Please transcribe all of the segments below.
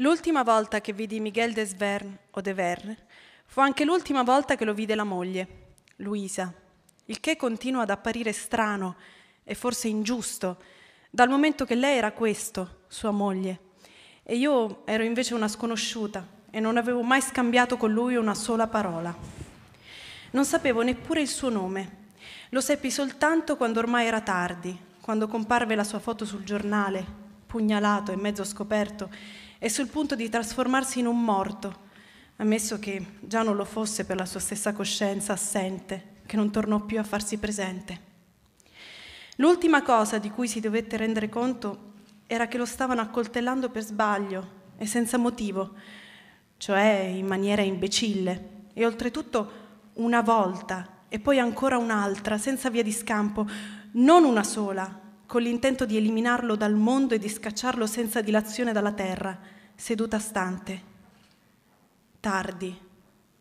L'ultima volta che vidi Miguel Desvern o de Verne fu anche l'ultima volta che lo vide la moglie, Luisa, il che continua ad apparire strano e forse ingiusto, dal momento che lei era questo, sua moglie, e io ero invece una sconosciuta e non avevo mai scambiato con lui una sola parola. Non sapevo neppure il suo nome, lo seppi soltanto quando ormai era tardi, quando comparve la sua foto sul giornale, pugnalato e mezzo scoperto, è sul punto di trasformarsi in un morto, ammesso che già non lo fosse per la sua stessa coscienza assente, che non tornò più a farsi presente. L'ultima cosa di cui si dovette rendere conto era che lo stavano accoltellando per sbaglio e senza motivo, cioè in maniera imbecille, e oltretutto una volta e poi ancora un'altra, senza via di scampo, non una sola, con l'intento di eliminarlo dal mondo e di scacciarlo senza dilazione dalla terra seduta stante. Tardi,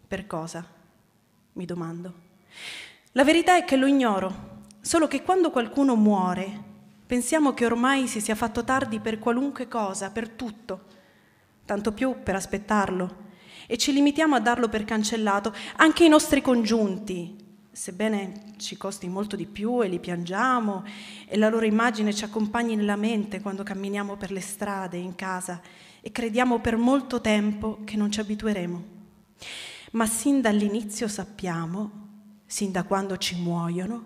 per cosa? Mi domando. La verità è che lo ignoro, solo che quando qualcuno muore, pensiamo che ormai si sia fatto tardi per qualunque cosa, per tutto, tanto più per aspettarlo, e ci limitiamo a darlo per cancellato anche i nostri congiunti, sebbene ci costi molto di più e li piangiamo e la loro immagine ci accompagni nella mente quando camminiamo per le strade, in casa e crediamo per molto tempo che non ci abitueremo. Ma sin dall'inizio sappiamo, sin da quando ci muoiono,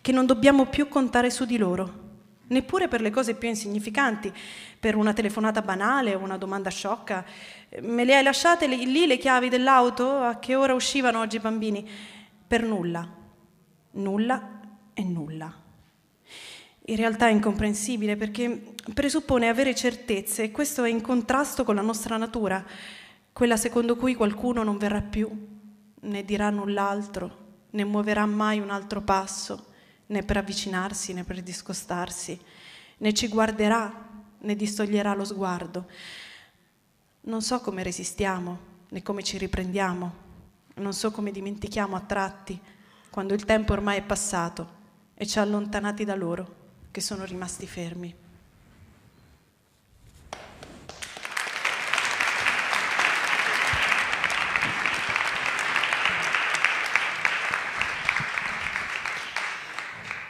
che non dobbiamo più contare su di loro, neppure per le cose più insignificanti, per una telefonata banale o una domanda sciocca. Me le hai lasciate lì le chiavi dell'auto? A che ora uscivano oggi i bambini? Per nulla, nulla e nulla. In realtà è incomprensibile perché presuppone avere certezze e questo è in contrasto con la nostra natura, quella secondo cui qualcuno non verrà più, né dirà null'altro, né muoverà mai un altro passo, né per avvicinarsi, né per discostarsi, né ci guarderà, né distoglierà lo sguardo. Non so come resistiamo, né come ci riprendiamo, non so come dimentichiamo a tratti quando il tempo ormai è passato e ci ha allontanati da loro, che sono rimasti fermi.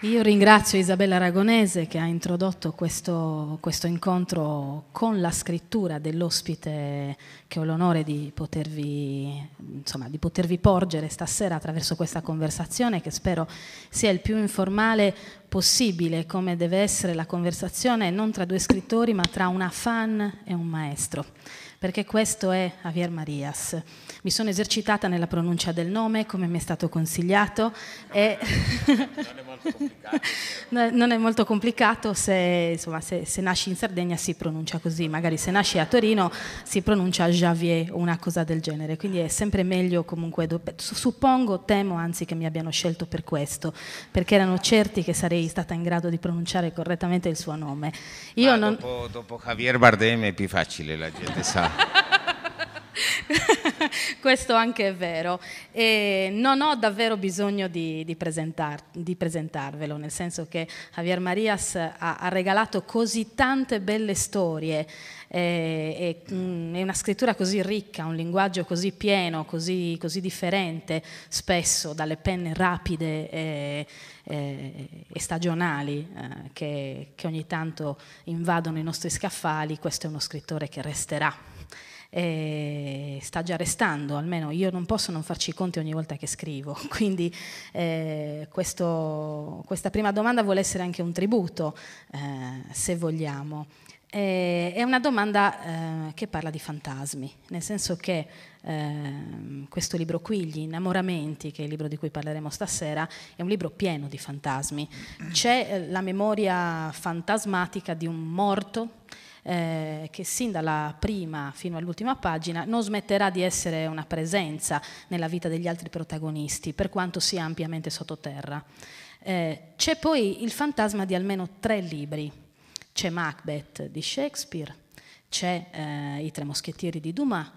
Io ringrazio Isabella Aragonese che ha introdotto questo, questo incontro con la scrittura dell'ospite che ho l'onore di, potervi, insomma, di potervi porgere stasera attraverso questa conversazione che spero sia il più informale possibile come deve essere la conversazione non tra due scrittori ma tra una fan e un maestro, perché questo è Javier Marias. Mi sono esercitata nella pronuncia del nome come mi è stato consigliato e non, è non è molto complicato, se, insomma, se, se nasci in Sardegna si pronuncia così, magari se nasci a Torino si pronuncia Javier o una cosa del genere, quindi è sempre meglio comunque, suppongo, temo anzi che mi abbiano scelto per questo, perché erano certi che sarei sei stata in grado di pronunciare correttamente il suo nome. Io non... dopo, dopo Javier Bardem è più facile, la gente sa. Questo anche è vero. E non ho davvero bisogno di, di, presentar, di, presentarvelo, nel senso che Javier Marias ha, ha regalato così tante belle storie eh, è, mh, mm, è, una scrittura così ricca, un linguaggio così pieno, così, così differente spesso dalle penne rapide e, eh, e, eh, e stagionali eh, che, che ogni tanto invadono i nostri scaffali, questo è uno scrittore che resterà sta già restando, almeno io non posso non farci i conti ogni volta che scrivo, quindi eh, questo, questa prima domanda vuole essere anche un tributo, eh, se vogliamo. Eh, è una domanda eh, che parla di fantasmi, nel senso che eh, questo libro qui, Gli innamoramenti, che è il libro di cui parleremo stasera, è un libro pieno di fantasmi. C'è eh, la memoria fantasmatica di un morto eh, che sin dalla prima fino all'ultima pagina non smetterà di essere una presenza nella vita degli altri protagonisti, per quanto sia ampiamente sottoterra. Eh, c'è poi il fantasma di almeno tre libri c'è Macbeth di Shakespeare, c'è eh, I Tre Moschettieri di Dumas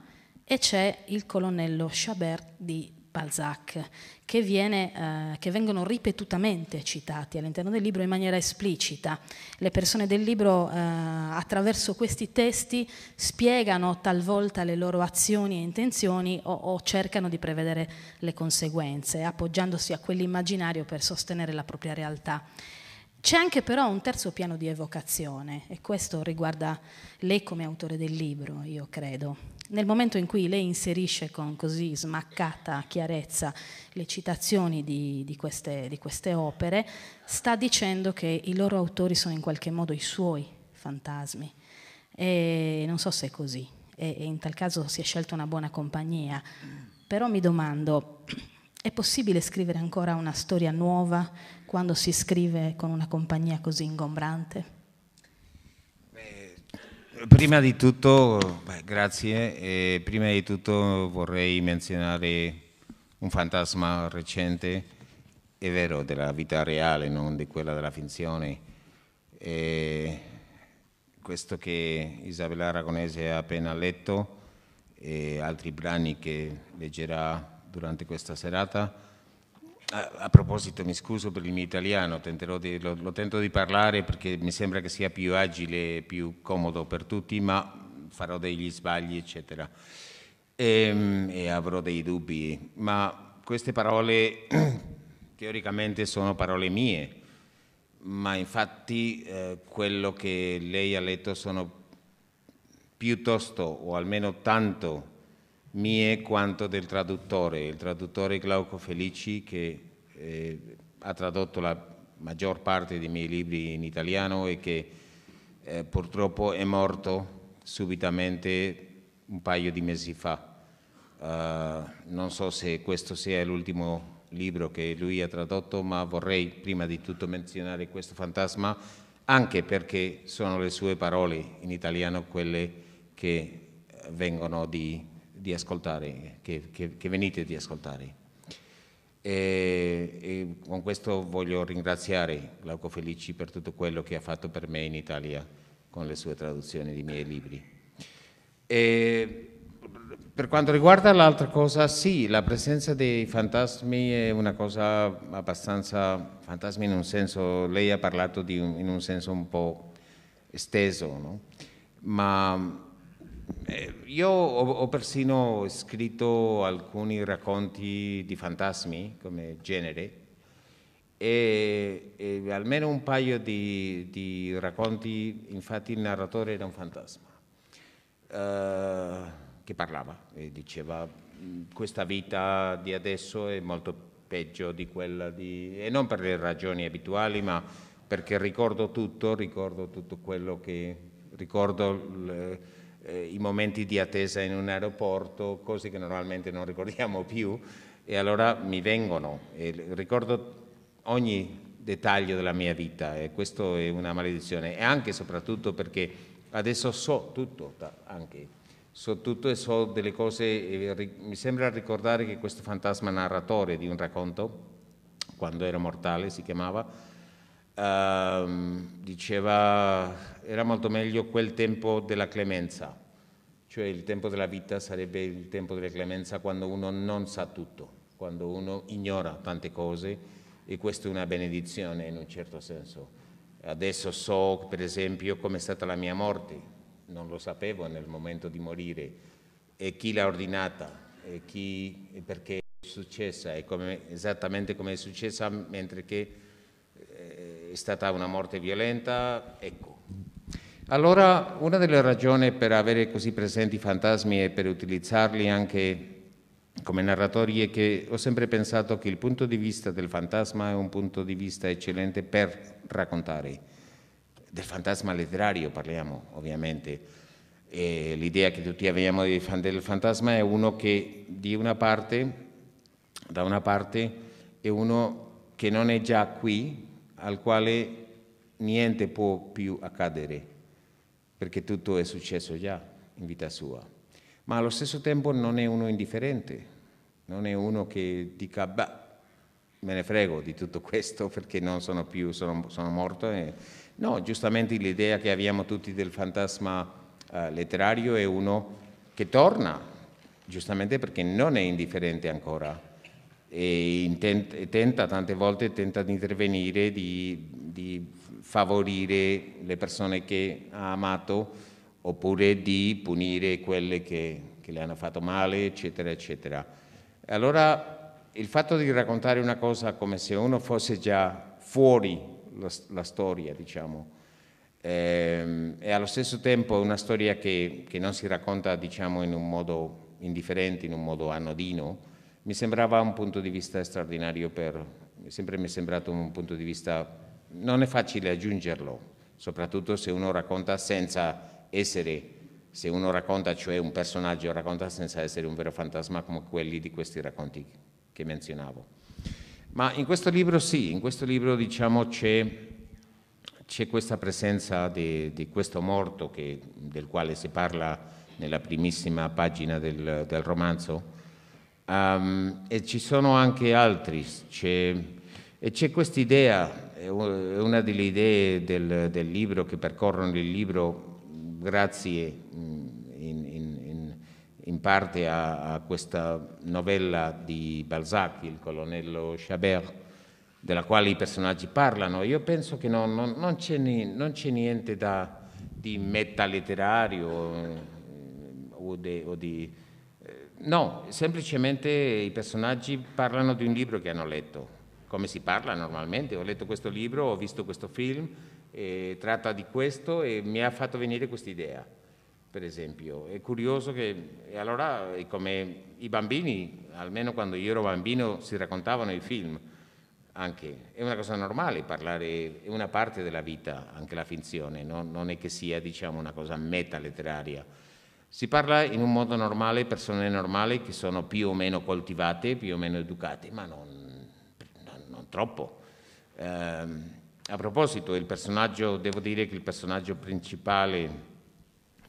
e c'è il colonnello Chabert di Balzac, che, viene, eh, che vengono ripetutamente citati all'interno del libro in maniera esplicita. Le persone del libro, eh, attraverso questi testi, spiegano talvolta le loro azioni e intenzioni o, o cercano di prevedere le conseguenze, appoggiandosi a quell'immaginario per sostenere la propria realtà. C'è anche però un terzo piano di evocazione e questo riguarda lei come autore del libro, io credo. Nel momento in cui lei inserisce con così smaccata chiarezza le citazioni di, di, queste, di queste opere, sta dicendo che i loro autori sono in qualche modo i suoi fantasmi. E non so se è così, e in tal caso si è scelta una buona compagnia, però mi domando è possibile scrivere ancora una storia nuova quando si scrive con una compagnia così ingombrante? Beh, prima di tutto, beh, grazie, eh, prima di tutto vorrei menzionare un fantasma recente, è vero, della vita reale, non di quella della finzione. Eh, questo che Isabella Aragonese ha appena letto e altri brani che leggerà durante questa serata. A, a proposito, mi scuso per il mio italiano, di, lo, lo, tento di parlare perché mi sembra che sia più agile e più comodo per tutti, ma farò degli sbagli, eccetera, e, ehm, e avrò dei dubbi. Ma queste parole teoricamente sono parole mie, ma infatti eh, quello che lei ha letto sono piuttosto o almeno tanto mie quanto del traduttore, il traduttore Glauco Felici che eh, ha tradotto la maggior parte dei miei libri in italiano e che eh, purtroppo è morto subitamente un paio di mesi fa. Uh, non so se questo sia l'ultimo libro che lui ha tradotto, ma vorrei prima di tutto menzionare questo fantasma anche perché sono le sue parole in italiano quelle che vengono di di ascoltare, che, che, che venite di ascoltare. E, e con questo voglio ringraziare Glauco Felici per tutto quello che ha fatto per me in Italia con le sue traduzioni dei miei libri. E per quanto riguarda l'altra cosa, sì, la presenza dei fantasmi è una cosa abbastanza fantasmi in un senso, lei ha parlato un, in un senso un po' esteso, no? ma eh, io ho, ho, persino scritto alcuni racconti di fantasmi come genere e, e almeno un paio di, di, racconti, infatti il narratore era un fantasma eh, che parlava e diceva mm, questa vita di adesso è molto peggio di quella di... e non per le ragioni abituali ma perché ricordo tutto, ricordo tutto quello che ricordo... Le, eh, i momenti di attesa in un aeroporto, cose che normalmente non ricordiamo più e allora mi vengono. E ricordo ogni dettaglio della mia vita e questo è una maledizione e anche e soprattutto perché adesso so tutto, anche, so tutto e so delle cose, mi sembra ricordare che questo fantasma narratore di un racconto, quando era mortale si chiamava, ehm, diceva era molto meglio quel tempo della clemenza, cioè il tempo della vita sarebbe il tempo della clemenza quando uno non sa tutto, quando uno ignora tante cose e questa è una benedizione in un certo senso. Adesso so per esempio com'è stata la mia morte, non lo sapevo nel momento di morire e chi l'ha ordinata e chi, perché è successa e come, esattamente come è successa mentre che è stata una morte violenta, ecco. Allora una delle ragioni per avere così presenti i fantasmi e per utilizzarli anche come narratori è che ho sempre pensato che il punto di vista del fantasma è un punto di vista eccellente per raccontare. Del fantasma letterario parliamo ovviamente. E l'idea che tutti abbiamo del fantasma è uno che una parte, da una parte è uno che non è già qui, al quale niente può più accadere, perché tutto è successo già in vita sua. Ma allo stesso tempo non è uno indifferente, non è uno che dica, beh, me ne frego di tutto questo perché non sono più, sono, sono morto. Eh, no, giustamente l'idea che abbiamo tutti del fantasma eh, letterario è uno che torna, giustamente perché non è indifferente ancora e tent- tenta tante volte tenta di intervenire, di, di, favorire le persone che ha amato oppure di punire quelle che, che le hanno fatto male, eccetera, eccetera. Allora il fatto di raccontare una cosa come se uno fosse già fuori la, la storia, diciamo, ehm, e allo stesso tempo una storia che, che non si racconta, diciamo, in un modo indifferente, in un modo anodino, mi sembrava un punto di vista straordinario, per, sempre mi è sembrato un punto di vista... Non è facile aggiungerlo, soprattutto se uno racconta senza essere, se uno racconta cioè un personaggio, racconta senza essere un vero fantasma come quelli di questi racconti che menzionavo. Ma in questo libro sì, in questo libro diciamo c'è, c'è questa presenza di, di questo morto che, del quale si parla nella primissima pagina del, del romanzo, Um, e ci sono anche altri, c'è, e c'è quest'idea, è una delle idee del, del, libro che percorrono il libro grazie in, in, in parte a, a, questa novella di Balzac, il colonnello Chabert, della quale i personaggi parlano. Io penso che non, non, non, c'è, non c'è, niente da, di metaletterario eh, o, de, o di No, semplicemente i personaggi parlano di un libro che hanno letto, come si parla normalmente. Ho letto questo libro, ho visto questo film, eh, tratta di questo e mi ha fatto venire questa idea, per esempio. È curioso che, e allora, è come i bambini, almeno quando io ero bambino, si raccontavano i film, anche. È una cosa normale parlare, è una parte della vita, anche la finzione, no? non è che sia diciamo, una cosa meta letteraria. Si parla in un modo normale, persone normali che sono più o meno coltivate, più o meno educate, ma non, non, non troppo. Eh, a proposito, il personaggio, devo dire che il personaggio principale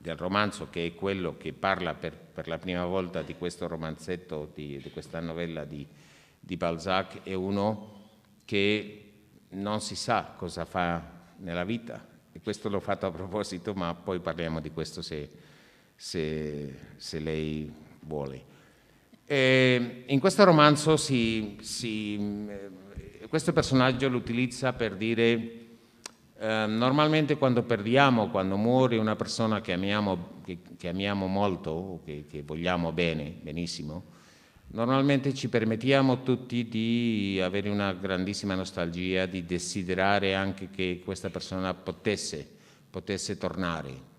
del romanzo, che è quello che parla per, per la prima volta di questo romanzetto, di, di questa novella di, di Balzac, è uno che non si sa cosa fa nella vita. E questo l'ho fatto a proposito, ma poi parliamo di questo se se, se lei vuole. E in questo romanzo si, si, eh, questo personaggio lo utilizza per dire eh, normalmente quando perdiamo, quando muore una persona che amiamo, che, che amiamo molto, che, che vogliamo bene, benissimo, normalmente ci permettiamo tutti di avere una grandissima nostalgia, di desiderare anche che questa persona potesse, potesse tornare.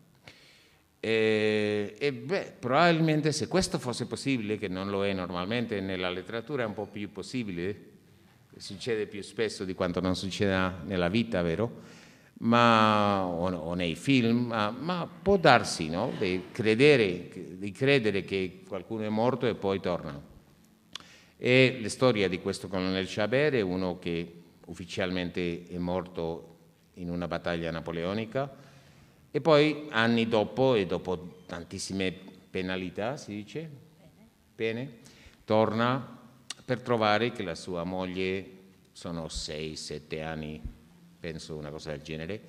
E, eh, e beh, probabilmente se questo fosse possibile, che non lo è normalmente, nella letteratura è un po' più possibile, succede più spesso di quanto non succeda nella vita, vero? Ma, o, o, nei film, ma, ma può darsi no? di, credere, di credere che qualcuno è morto e poi torna. E la storia di questo colonel Chabert è uno che ufficialmente è morto in una battaglia napoleonica, e poi anni dopo, e dopo tantissime penalità, si dice, pene, torna per trovare che la sua moglie, sono 6-7 anni, penso una cosa del genere,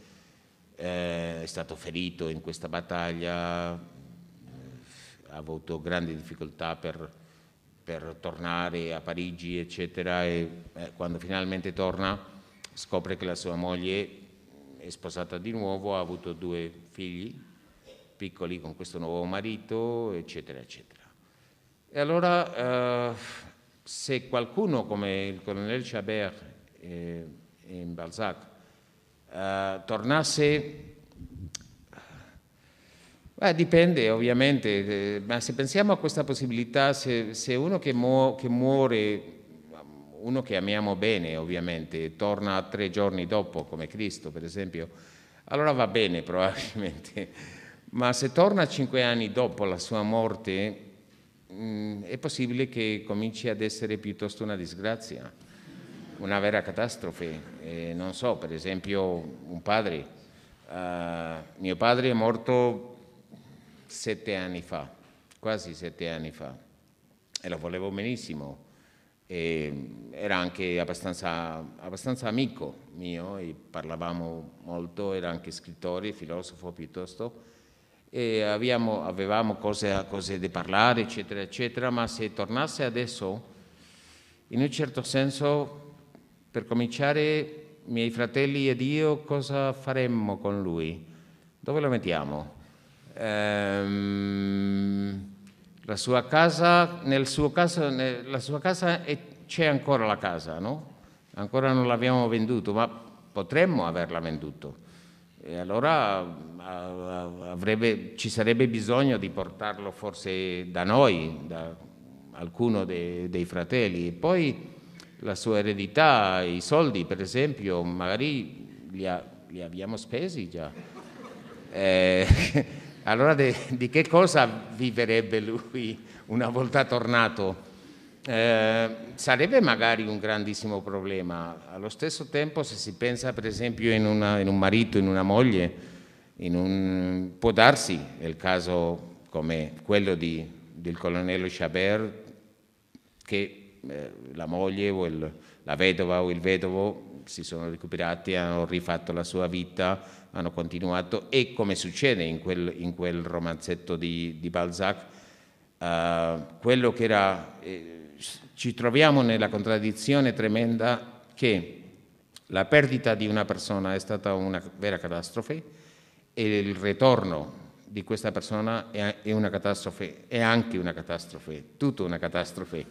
eh, è stato ferito in questa battaglia, eh, ha avuto grandi difficoltà per, per tornare a Parigi, eccetera, e eh, quando finalmente torna scopre che la sua moglie è sposata di nuovo, ha avuto due figli piccoli con questo nuovo marito, eccetera, eccetera. E allora eh, se qualcuno come il colonnello Chabert eh, in Balzac eh, tornasse Beh, dipende ovviamente, eh, ma se pensiamo a questa possibilità, se, se uno che, muo- che muore uno che amiamo bene ovviamente, torna tre giorni dopo come Cristo per esempio, allora va bene probabilmente, ma se torna cinque anni dopo la sua morte mh, mm, è possibile che cominci ad essere piuttosto una disgrazia, una vera catastrofe. Eh, non so, per esempio un padre, uh, mio padre è morto sette anni fa, quasi sette anni fa, e lo volevo benissimo Mm, era anche abbastanza, abbastanza, amico mio, e parlavamo molto, era anche scrittore, filosofo piuttosto, e abbiamo, avevamo cose, cose da parlare, eccetera, eccetera, ma se tornasse adesso, in un certo senso, per cominciare, miei fratelli ed io cosa faremmo con lui? Dove lo mettiamo? Ehm... La sua casa, nel suo caso, nella sua casa c'è ancora la casa, no? Ancora non l'abbiamo venduto, ma potremmo averla venduto. E allora avrebbe, ci sarebbe bisogno di portarlo forse da noi, da alcuno dei, dei fratelli. E poi la sua eredità, i soldi per esempio, magari li, ha, li abbiamo spesi già. Eh, Allora de, di che cosa viverebbe lui una volta tornato? Eh, sarebbe magari un grandissimo problema. Allo stesso tempo se si pensa per esempio in, una, in un marito, in una moglie, in un, può darsi il caso come quello di, del colonnello Chabert che eh, la moglie o il, la vedova o il vedovo si sono recuperati, hanno rifatto la sua vita hanno continuato e come succede in quel, in quel romanzetto di, di Balzac, eh, quello che era, eh, ci troviamo nella contraddizione tremenda che la perdita di una persona è stata una vera catastrofe e il ritorno di questa persona è, una catastrofe, è anche una catastrofe, tutta una catastrofe.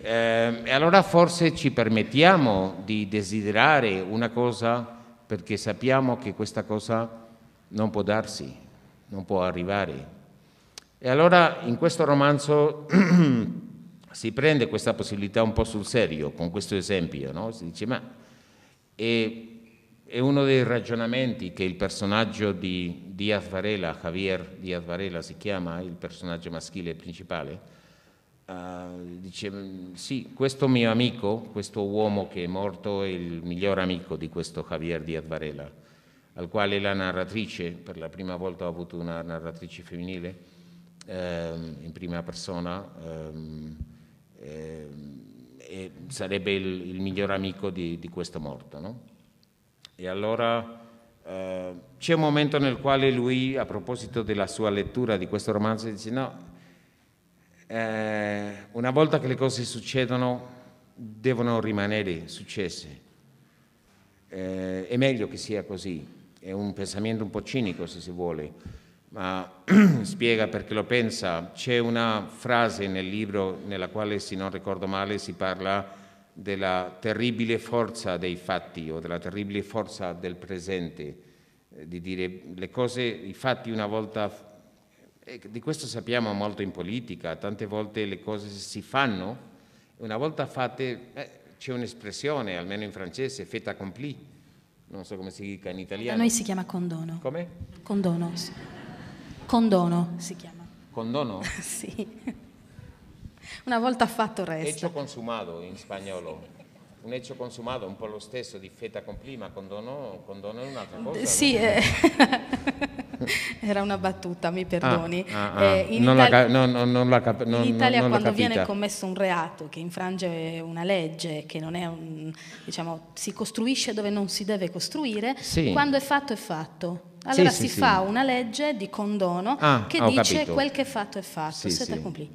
Eh, e allora forse ci permettiamo di desiderare una cosa perché sappiamo che questa cosa non può darsi, non può arrivare. E allora in questo romanzo si prende questa possibilità un po' sul serio, con questo esempio, no? si dice ma è, è, uno dei ragionamenti che il personaggio di Diaz Varela, Javier Diaz Varela si chiama, il personaggio maschile principale, eh, dice mm, sì, questo mio amico, questo uomo che è morto è il miglior amico di questo Javier Diaz Varela, al quale la narratrice, per la prima volta ho avuto una narratrice femminile ehm, in prima persona, ehm, ehm, sarebbe il, il, miglior amico di, di questo morto. No? E allora eh, c'è un momento nel quale lui, a proposito della sua lettura di questo romanzo, dice no, eh, una volta che le cose succedono devono rimanere successe. Eh, è meglio che sia così, è un pensamento un po' cinico se si vuole, ma spiega perché lo pensa. C'è una frase nel libro nella quale, se non ricordo male, si parla della terribile forza dei fatti o della terribile forza del presente, eh, di dire le cose, i fatti una volta eh, di questo sappiamo molto in politica, tante volte le cose si fanno, una volta fatte eh, c'è un'espressione, almeno in francese, fait accompli, non so come si dica in italiano. A noi si chiama condono. Come? Condono. Condono si chiama. Condono? sì. Una volta fatto resta. Hecho consumado in spagnolo. Un hecho consumato, un po' lo stesso di feta complima, condono, condono è un'altra cosa. Sì, no? eh. Era una battuta, mi perdoni. in Italia, non, quando viene commesso un reato che infrange una legge, che non è un, diciamo, si costruisce dove non si deve costruire, sì. quando è fatto è fatto. Allora sì, si sì, fa sì. una legge di condono ah, che dice capito. quel che è fatto è fatto,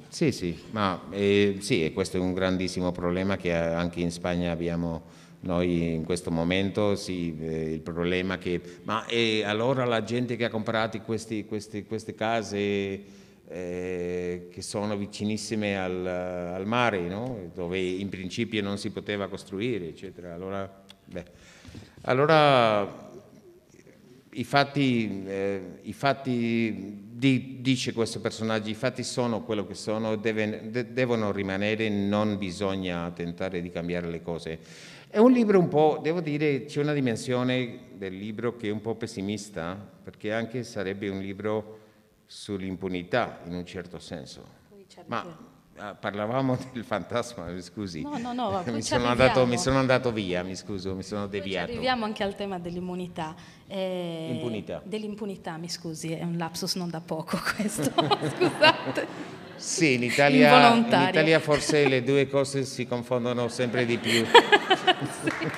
sì, sì. Ma, eh, sì, e questo è un grandissimo problema che anche in Spagna abbiamo noi in questo momento sì, eh, il problema è che, ma eh, allora la gente che ha comprato questi, questi, queste case eh, che sono vicinissime al, al mare, no? dove in principio non si poteva costruire, eccetera. Allora, allora i fatti, eh, i fatti di, dice questo personaggio, i fatti sono quello che sono, deve, de, devono rimanere, non bisogna tentare di cambiare le cose. È un libro un po', devo dire, c'è una dimensione del libro che è un po' pessimista, perché anche sarebbe un libro sull'impunità in un certo senso. Ma ah, parlavamo del fantasma, mi scusi. No, no, no, mi, sono andato, mi, sono andato, via, mi scuso, mi sono deviato. arriviamo anche al tema dell'immunità. Eh, Impunità. Dell'impunità, mi scusi, è un lapsus non da poco questo, scusate. Sì, in Italia, in Italia forse le due cose si confondono sempre di più. sì.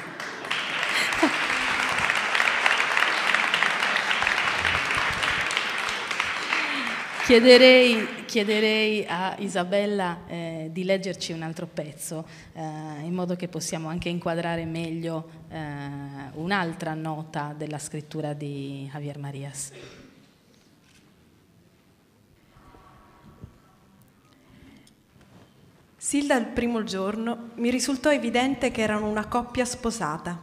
Chiederei, chiederei, a Isabella eh, di leggerci un altro pezzo, eh, in modo che possiamo anche inquadrare meglio eh, un'altra nota della scrittura di Javier Marias. Sin dal primo giorno mi risultò evidente che erano una coppia sposata.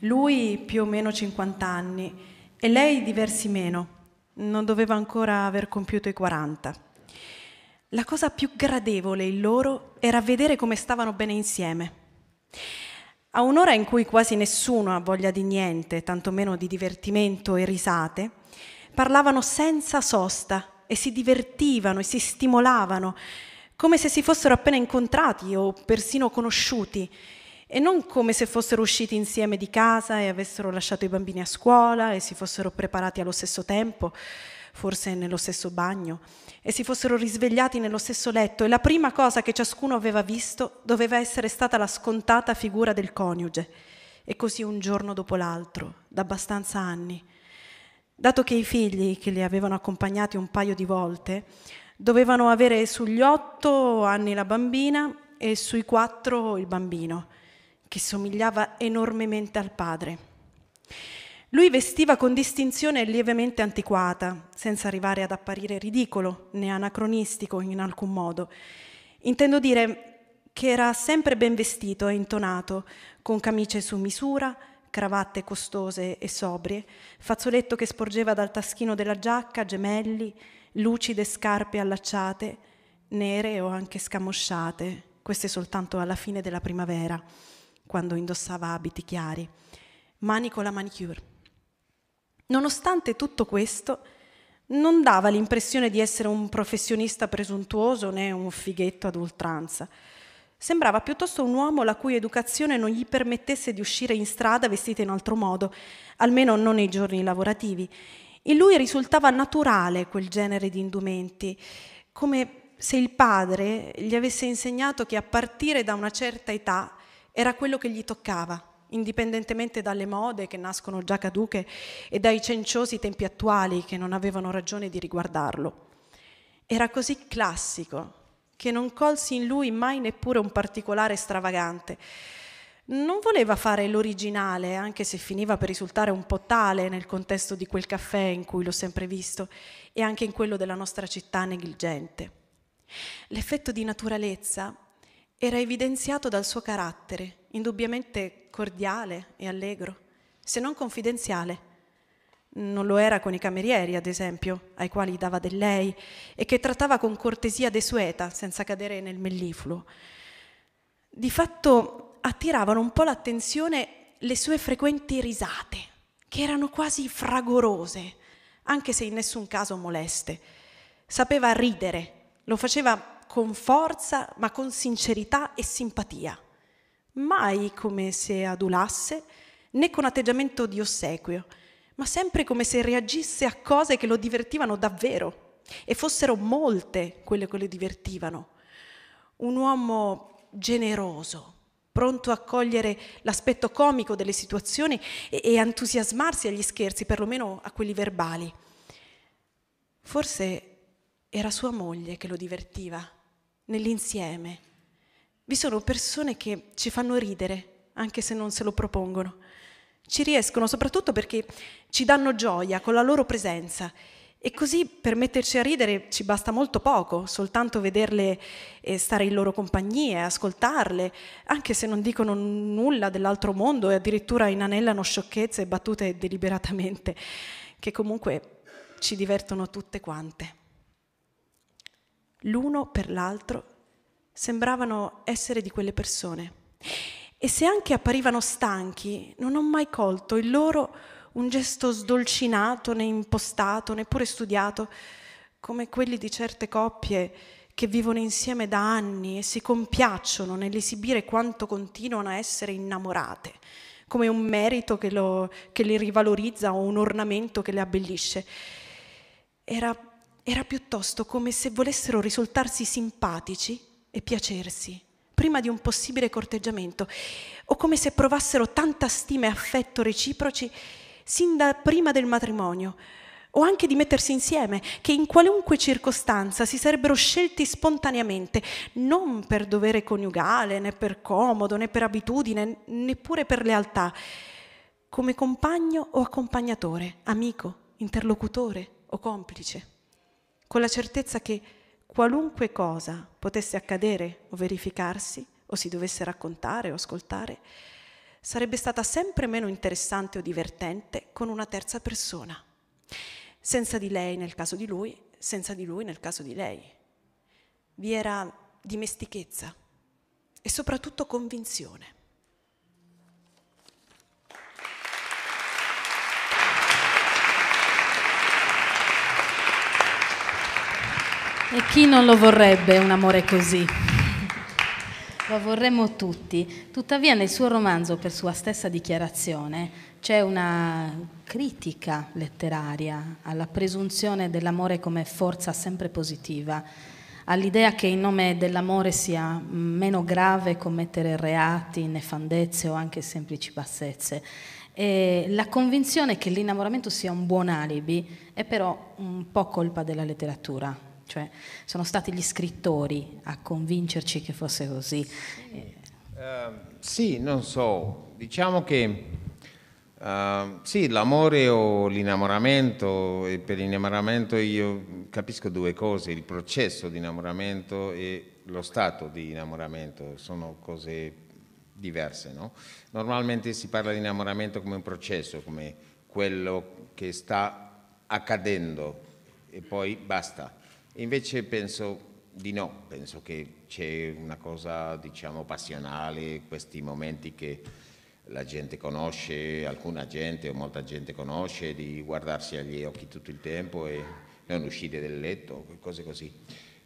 Lui più o meno 50 anni e lei diversi meno, non doveva ancora aver compiuto i 40. La cosa più gradevole in loro era vedere come stavano bene insieme. A un'ora in cui quasi nessuno ha voglia di niente, tantomeno di divertimento e risate, parlavano senza sosta e si divertivano e si stimolavano come se si fossero appena incontrati o persino conosciuti, e non come se fossero usciti insieme di casa e avessero lasciato i bambini a scuola e si fossero preparati allo stesso tempo, forse nello stesso bagno, e si fossero risvegliati nello stesso letto e la prima cosa che ciascuno aveva visto doveva essere stata la scontata figura del coniuge. E così un giorno dopo l'altro, da abbastanza anni. Dato che i figli, che li avevano accompagnati un paio di volte, Dovevano avere sugli otto anni la bambina e sui quattro il bambino, che somigliava enormemente al padre. Lui vestiva con distinzione lievemente antiquata, senza arrivare ad apparire ridicolo né anacronistico in alcun modo. Intendo dire che era sempre ben vestito e intonato, con camicie su misura, cravatte costose e sobrie, fazzoletto che sporgeva dal taschino della giacca, gemelli, lucide scarpe allacciate, nere o anche scamosciate, queste soltanto alla fine della primavera, quando indossava abiti chiari, mani con la manicure. Nonostante tutto questo, non dava l'impressione di essere un professionista presuntuoso né un fighetto ad oltranza. Sembrava piuttosto un uomo la cui educazione non gli permettesse di uscire in strada vestita in altro modo, almeno non nei giorni lavorativi, in lui risultava naturale quel genere di indumenti, come se il padre gli avesse insegnato che a partire da una certa età era quello che gli toccava, indipendentemente dalle mode che nascono già caduche e dai cenciosi tempi attuali che non avevano ragione di riguardarlo. Era così classico che non colsi in lui mai neppure un particolare stravagante, non voleva fare l'originale, anche se finiva per risultare un po' tale nel contesto di quel caffè in cui l'ho sempre visto e anche in quello della nostra città negligente. L'effetto di naturalezza era evidenziato dal suo carattere, indubbiamente cordiale e allegro, se non confidenziale. Non lo era con i camerieri, ad esempio, ai quali dava del lei e che trattava con cortesia desueta, senza cadere nel mellifluo. Di fatto attiravano un po' l'attenzione le sue frequenti risate, che erano quasi fragorose, anche se in nessun caso moleste. Sapeva ridere, lo faceva con forza, ma con sincerità e simpatia. Mai come se adulasse, né con atteggiamento di ossequio, ma sempre come se reagisse a cose che lo divertivano davvero. E fossero molte quelle che lo divertivano. Un uomo generoso, pronto a cogliere l'aspetto comico delle situazioni e, e entusiasmarsi agli scherzi, perlomeno a quelli verbali. Forse era sua moglie che lo divertiva, nell'insieme. Vi sono persone che ci fanno ridere, anche se non se lo propongono. Ci riescono soprattutto perché ci danno gioia con la loro presenza e così per metterci a ridere ci basta molto poco, soltanto vederle eh, stare in loro compagnia, ascoltarle, anche se non dicono nulla dell'altro mondo e addirittura inanellano sciocchezze battute deliberatamente, che comunque ci divertono tutte quante. L'uno per l'altro sembravano essere di quelle persone. E se anche apparivano stanchi, non ho mai colto il loro un gesto sdolcinato né impostato, neppure studiato, come quelli di certe coppie che vivono insieme da anni e si compiacciono nell'esibire quanto continuano a essere innamorate, come un merito che, lo, che le rivalorizza o un ornamento che le abbellisce. Era, era piuttosto come se volessero risultarsi simpatici e piacersi prima di un possibile corteggiamento, o come se provassero tanta stima e affetto reciproci sin da prima del matrimonio, o anche di mettersi insieme, che in qualunque circostanza si sarebbero scelti spontaneamente, non per dovere coniugale, né per comodo, né per abitudine, neppure per lealtà, come compagno o accompagnatore, amico, interlocutore o complice, con la certezza che qualunque cosa potesse accadere o verificarsi, o si dovesse raccontare o ascoltare, sarebbe stata sempre meno interessante o divertente con una terza persona. Senza di lei nel caso di lui, senza di lui nel caso di lei. Vi era dimestichezza e soprattutto convinzione. E chi non lo vorrebbe un amore così? Lo vorremmo tutti. Tuttavia nel suo romanzo, per sua stessa dichiarazione, c'è una critica letteraria alla presunzione dell'amore come forza sempre positiva, all'idea che in nome dell'amore sia meno grave commettere reati, nefandezze o anche semplici bassezze. E la convinzione che l'innamoramento sia un buon alibi è però un po' colpa della letteratura, cioè sono stati gli scrittori a convincerci che fosse così. Uh, sì, non so, diciamo che uh, sì, l'amore o l'innamoramento, e per innamoramento io capisco due cose, il processo di innamoramento e lo stato di innamoramento, sono cose diverse, no? Normalmente si parla di innamoramento come un processo, come quello che sta accadendo e poi basta Invece penso di no, penso che c'è una cosa diciamo passionale, questi momenti che la gente conosce, alcuna gente o molta gente conosce, di guardarsi agli occhi tutto il tempo e non uscire dal letto, cose così.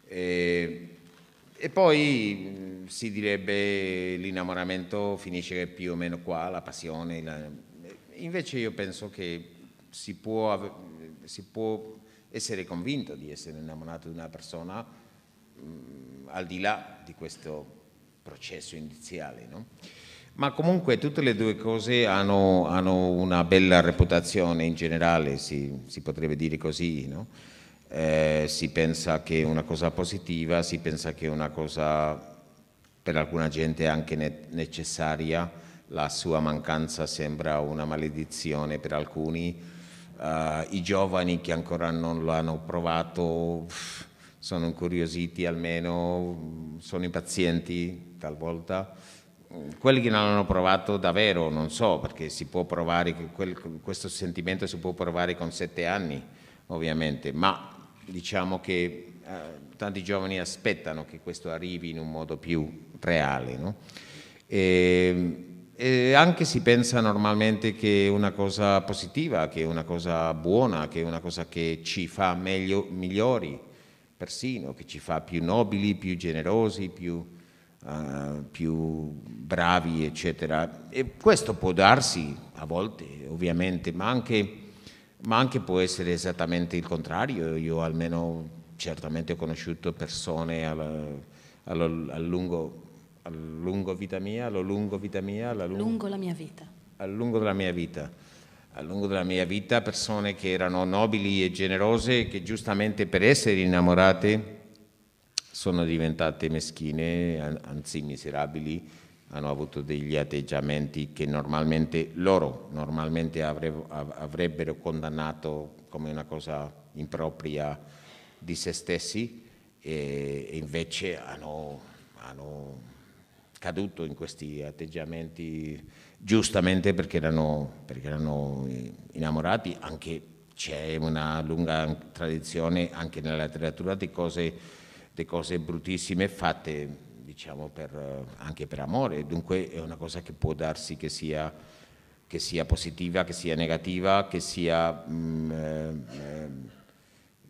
E, e poi si direbbe l'innamoramento finisce più o meno qua, la passione. La... Invece io penso che si può, si può essere convinto di essere innamorato di una persona mh, mm, al di là di questo processo iniziale. No? Ma comunque tutte le due cose hanno, hanno una bella reputazione in generale, si, si potrebbe dire così. No? Eh, si pensa che è una cosa positiva, si pensa che è una cosa per alcuna gente anche ne- necessaria, la sua mancanza sembra una maledizione per alcuni Uh, I giovani che ancora non l'hanno provato sono incuriositi almeno, sono impazienti talvolta. Quelli che non l'hanno provato davvero, non so, perché si può provare, quel, questo sentimento si può provare con sette anni, ovviamente, ma diciamo che uh, tanti giovani aspettano che questo arrivi in un modo più reale. No? E, ehm, eh, anche si pensa normalmente che è una cosa positiva, che è una cosa buona, che è una cosa che ci fa meglio, migliori, persino, che ci fa più nobili, più generosi, più, uh, più bravi, eccetera. E questo può darsi a volte, ovviamente, ma anche, ma anche può essere esattamente il contrario. Io almeno certamente ho conosciuto persone alla, alla, a lungo lungo vita mia, lo lungo vita mia, la lungo, lungo la mia vita. Al lungo della mia vita. Al lungo della mia vita persone che erano nobili e generose che giustamente per essere innamorate sono diventate meschine, anzi miserabili, hanno avuto degli atteggiamenti che normalmente loro normalmente avrebbero condannato come una cosa impropria di se stessi e invece hanno, hanno caduto in questi atteggiamenti giustamente perché erano, perché erano innamorati, anche c'è una lunga tradizione anche nella letteratura di cose, di cose bruttissime fatte diciamo per, anche per amore, dunque è una cosa che può darsi che sia, che sia positiva, che sia negativa, che, sia, mm, eh, mm,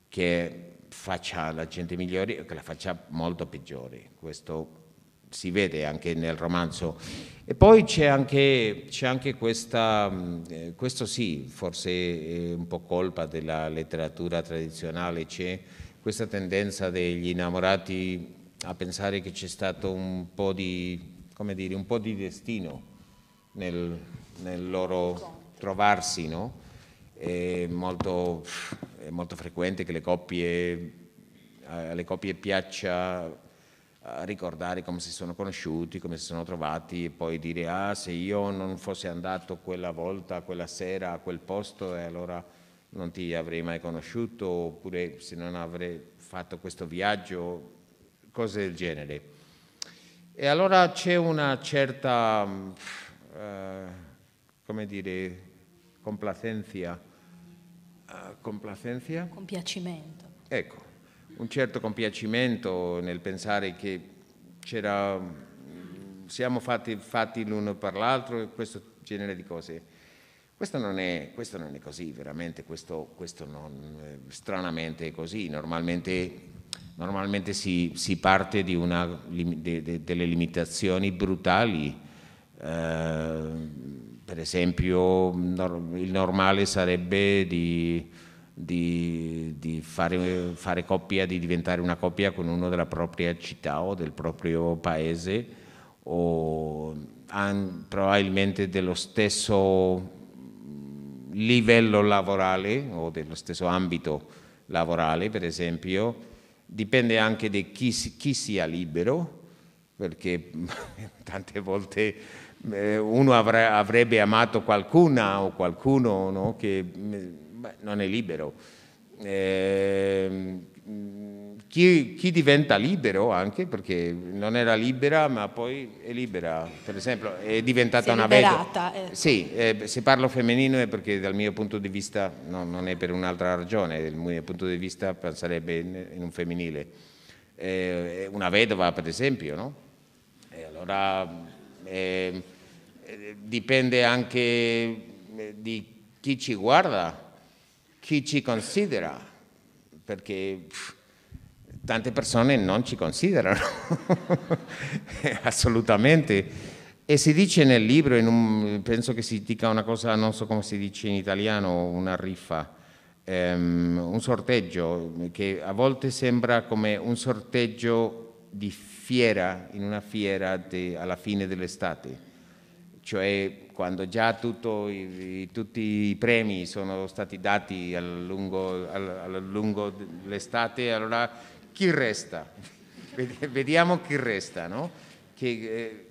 che faccia la gente migliore o che la faccia molto peggiore. Questo si vede anche nel romanzo. E poi c'è anche, c'è anche questa, eh, questo sì, forse è un po' colpa della letteratura tradizionale, c'è questa tendenza degli innamorati a pensare che c'è stato un po' di, dire, un po di destino nel, nel, loro trovarsi, no? È molto, è molto frequente che le coppie, eh, alle coppie piaccia ricordare come si sono conosciuti, come si sono trovati e poi dire ah se io non fossi andato quella volta, quella sera a quel posto e eh, allora non ti avrei mai conosciuto oppure se non avrei fatto questo viaggio, cose del genere. E allora c'è una certa, mm, eh, come dire, complacenza, eh, complacenza? Compiacimento. Ecco, un certo compiacimento nel pensare che siamo fatti, fatti l'uno per l'altro e questo genere di cose. Questo non è, questo non è così, veramente, questo, questo non, eh, stranamente è così. Normalmente, normalmente si, si, parte di una, de, de, delle limitazioni brutali. Eh, per esempio, il normale sarebbe di di, di fare, fare, coppia, di diventare una coppia con uno della propria città o del proprio paese o an, probabilmente dello stesso livello lavorale o dello stesso ambito lavorale, per esempio, dipende anche da chi, chi sia libero, perché tante volte eh, uno avrebbe amato qualcuna o qualcuno no? che mm, beh, non è libero. Eh, chi, chi, diventa libero anche perché non era libera ma poi è libera per esempio è diventata una vedova eh. Ecco. sì eh, se parlo femminile è perché dal mio punto di vista no, non è per un'altra ragione dal mio punto di vista penserebbe in, un femminile eh, una vedova per esempio no? e allora ehm, eh, dipende anche eh, di chi ci guarda chi ci considera, perché pff, tante persone non ci considerano, assolutamente. E si dice nel libro, un, penso che si dica una cosa, non so come si dice in italiano, una riffa, um, un sorteggio che a volte sembra come un sorteggio di fiera, in una fiera de, alla fine dell'estate cioè quando già i, tutti i premi sono stati dati a lungo, al, lungo l'estate, allora chi resta? Vediamo chi resta, no? Che, eh,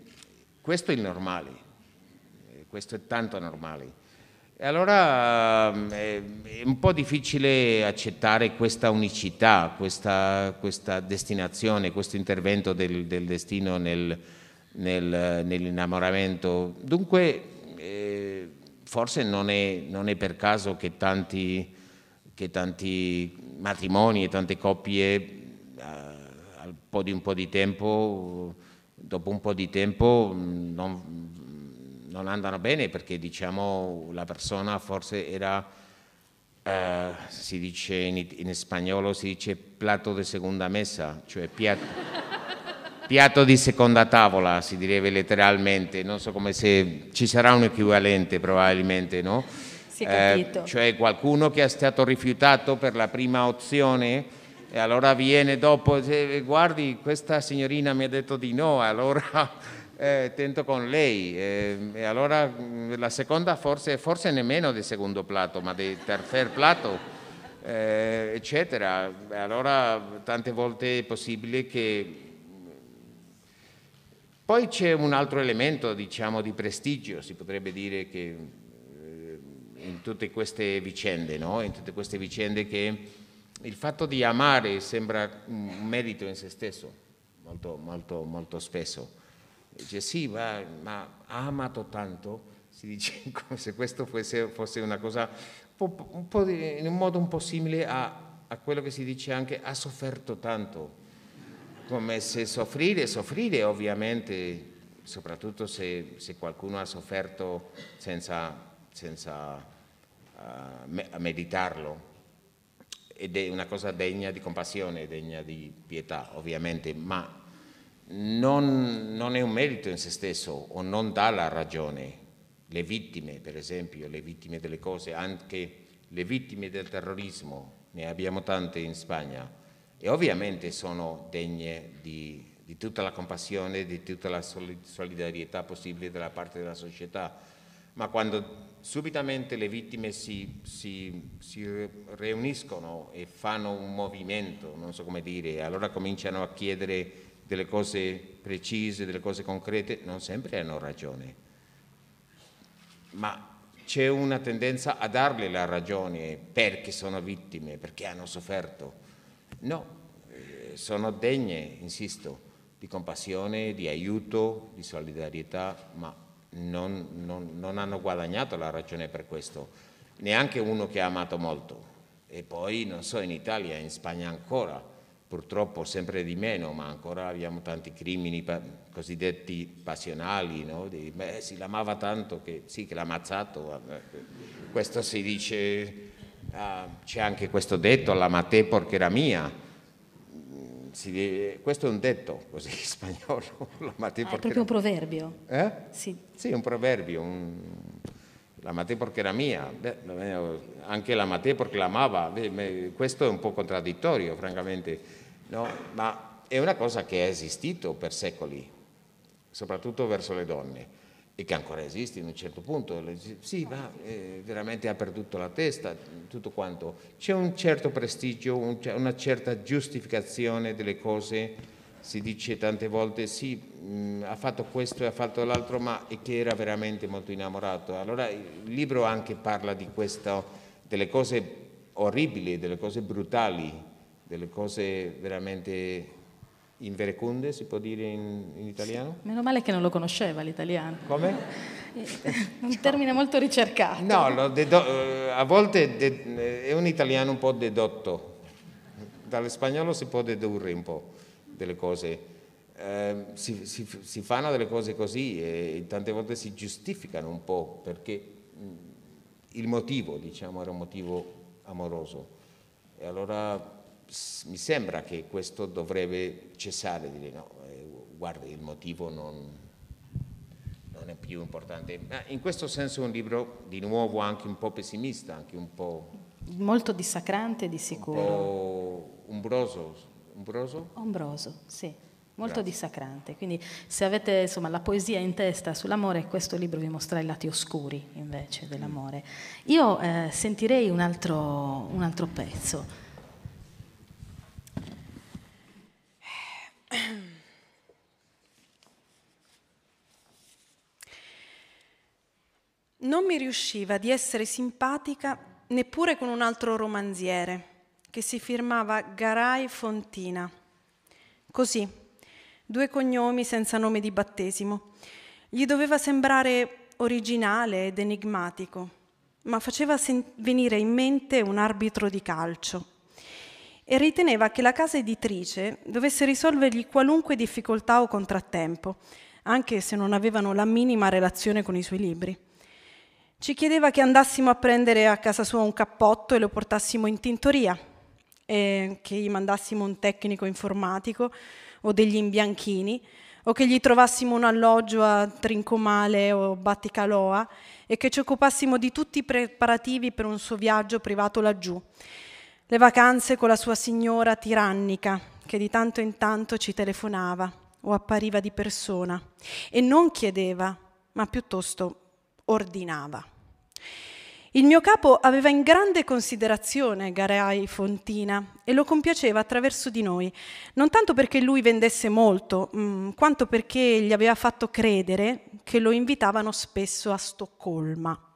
questo è il normale, eh, questo è tanto normale. E allora eh, è un po' difficile accettare questa unicità, questa, questa destinazione, questo intervento del, del destino nel, nel, nell'innamoramento. Dunque eh, forse non è, non è, per caso che tanti, che tanti matrimoni e tante coppie eh, al po' di un po' di tempo, dopo un po' di tempo non, non andano bene perché diciamo la persona forse era... Uh, si dice in, in, spagnolo si dice plato de segunda mesa, cioè piatto, piatto di seconda tavola, si direbbe letteralmente, non so come se ci sarà un equivalente probabilmente, no? Si è eh, capito. Eh, cioè qualcuno che è stato rifiutato per la prima opzione e allora viene dopo, eh, guardi questa signorina mi ha detto di no, allora eh, tento con lei eh, e allora mm, la seconda forse, forse nemmeno del secondo plato ma del terzo plato. Eh, eccetera allora tante volte è possibile che poi c'è un altro elemento diciamo, di prestigio, si potrebbe dire che eh, in tutte queste vicende, no? in tutte queste vicende che il fatto di amare sembra un merito in se stesso, molto, molto, molto spesso. Dice sì, ma, ma ha amato tanto, si dice come se questo fosse, fosse una cosa un di, in un modo un po' simile a, a quello che si dice anche ha sofferto tanto come se soffrire, soffrire ovviamente, soprattutto se, se qualcuno ha sofferto senza, senza uh, meditarlo, ed è una cosa degna di compassione, degna di pietà ovviamente, ma non, non è un merito in se stesso o non dà la ragione. Le vittime, per esempio, le vittime delle cose, anche le vittime del terrorismo, ne abbiamo tante in Spagna, e ovviamente sono degne di, di tutta la compassione, di tutta la solidarietà possibile dalla parte della società, ma quando subitamente le vittime si, si, si, riuniscono e fanno un movimento, non so come dire, allora cominciano a chiedere delle cose precise, delle cose concrete, non sempre hanno ragione, ma c'è una tendenza a darle la ragione perché sono vittime, perché hanno sofferto No, eh, sono degne, insisto, di compassione, di aiuto, di solidarietà, ma non, non, non hanno guadagnato la ragione per questo, neanche uno che ha amato molto. E poi, non so, in Italia, in Spagna ancora, purtroppo sempre di meno, ma ancora abbiamo tanti crimini cosiddetti passionali, no? Di, beh, si l'amava tanto che sì, che l'ha ammazzato, questo si dice Ah, c'è anche questo detto, la maté perché era mia. Si, questo è un detto così in spagnolo. La maté ah, è proprio era... un proverbio. Eh? Sì. sì, un proverbio. Un... La maté perché era mia, Beh, anche la maté perché l'amava. questo è un po' contraddittorio, francamente. No? Ma è una cosa che è esistito per secoli, soprattutto verso le donne e che ancora esiste in un certo punto, sì, ma eh, veramente ha perduto la testa, tutto quanto. C'è un certo prestigio, un, una certa giustificazione delle cose, si dice tante volte sì, mh, mm, ha fatto questo e ha fatto l'altro, ma è che era veramente molto innamorato. Allora il libro anche parla di questo, delle cose orribili, delle cose brutali, delle cose veramente invereconde si può dire in, in italiano? Sì, meno male che non lo conosceva l'italiano. Come? Eh, un termine molto ricercato. No, eh, a volte eh, è un italiano un po' dedotto, dallo spagnolo si può dedurre un po' delle cose. Eh, si, si, si, fanno delle cose così e tante volte si giustificano un po' perché mm, il motivo, diciamo, era un motivo amoroso. E allora mi sembra che questo dovrebbe cessare, dire no, eh, guarda il motivo non, non, è più importante. Ma in questo senso è un libro di nuovo anche un po' pessimista, anche un po'... Molto dissacrante di sicuro. Un po' umbroso. Umbroso? Ombroso, sì. Molto Grazie. dissacrante, quindi se avete insomma, la poesia in testa sull'amore, questo libro vi mostra i lati oscuri invece dell'amore. Mm. Io eh, sentirei un altro, un altro pezzo. Non mi riusciva di essere simpatica neppure con un altro romanziere che si firmava Garai Fontina. Così, due cognomi senza nome di battesimo. Gli doveva sembrare originale ed enigmatico, ma faceva sen- venire in mente un arbitro di calcio e riteneva che la casa editrice dovesse risolvergli qualunque difficoltà o contrattempo, anche se non avevano la minima relazione con i suoi libri. Ci chiedeva che andassimo a prendere a casa sua un cappotto e lo portassimo in tintoria, e che gli mandassimo un tecnico informatico o degli imbianchini, o che gli trovassimo un alloggio a Trincomale o Batticaloa e che ci occupassimo di tutti i preparativi per un suo viaggio privato laggiù le vacanze con la sua signora tirannica che di tanto in tanto ci telefonava o appariva di persona e non chiedeva, ma piuttosto ordinava. Il mio capo aveva in grande considerazione Garai Fontina e lo compiaceva attraverso di noi, non tanto perché lui vendesse molto, mm, quanto perché gli aveva fatto credere che lo invitavano spesso a Stoccolma.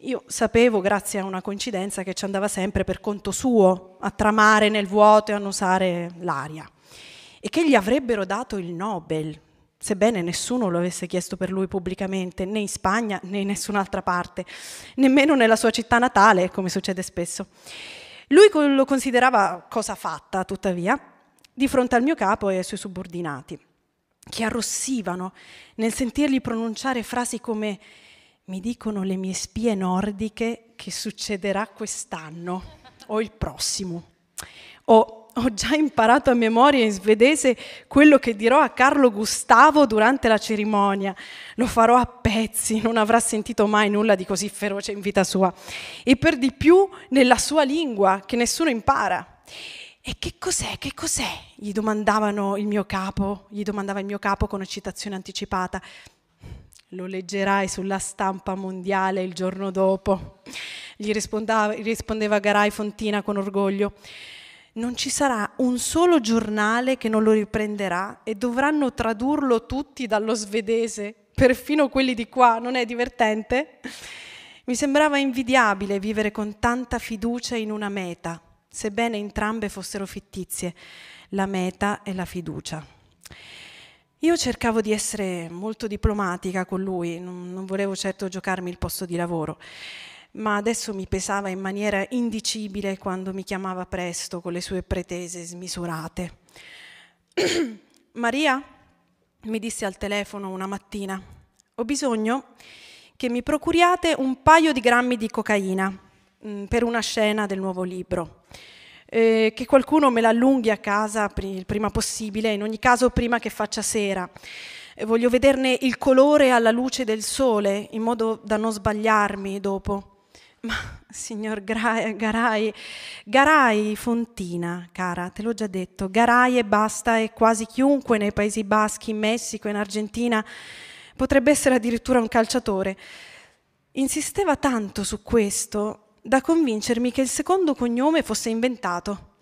Io sapevo, grazie a una coincidenza, che ci andava sempre per conto suo a tramare nel vuoto e a annusare l'aria e che gli avrebbero dato il Nobel, sebbene nessuno lo avesse chiesto per lui pubblicamente, né in Spagna né in nessun'altra parte, nemmeno nella sua città natale, come succede spesso. Lui lo considerava cosa fatta, tuttavia, di fronte al mio capo e ai suoi subordinati, che arrossivano nel sentirgli pronunciare frasi come mi dicono le mie spie nordiche che succederà quest'anno o il prossimo. Ho, ho, già imparato a memoria in svedese quello che dirò a Carlo Gustavo durante la cerimonia. Lo farò a pezzi, non avrà sentito mai nulla di così feroce in vita sua. E per di più nella sua lingua, che nessuno impara. E che cos'è? Che cos'è? Gli domandavano il mio capo, gli domandava il mio capo con eccitazione anticipata. Lo leggerai sulla stampa mondiale il giorno dopo. Gli rispondeva Garai Fontina con orgoglio. Non ci sarà un solo giornale che non lo riprenderà e dovranno tradurlo tutti dallo svedese, perfino quelli di qua. Non è divertente? Mi sembrava invidiabile vivere con tanta fiducia in una meta, sebbene entrambe fossero fittizie. La meta e la fiducia. Io cercavo di essere molto diplomatica con lui, non, non volevo certo giocarmi il posto di lavoro, ma adesso mi pesava in maniera indicibile quando mi chiamava presto con le sue pretese smisurate. Maria, mi disse al telefono una mattina, ho bisogno che mi procuriate un paio di grammi di cocaina mh, mm, per una scena del nuovo libro eh, che qualcuno me l'allunghi a casa il prima possibile, in ogni caso prima che faccia sera. voglio vederne il colore alla luce del sole, in modo da non sbagliarmi dopo. Ma, signor Gra- Garai, Garai Fontina, cara, te l'ho già detto, Garai e basta e quasi chiunque nei Paesi Baschi, in Messico, in Argentina, potrebbe essere addirittura un calciatore. Insisteva tanto su questo da convincermi che il secondo cognome fosse inventato.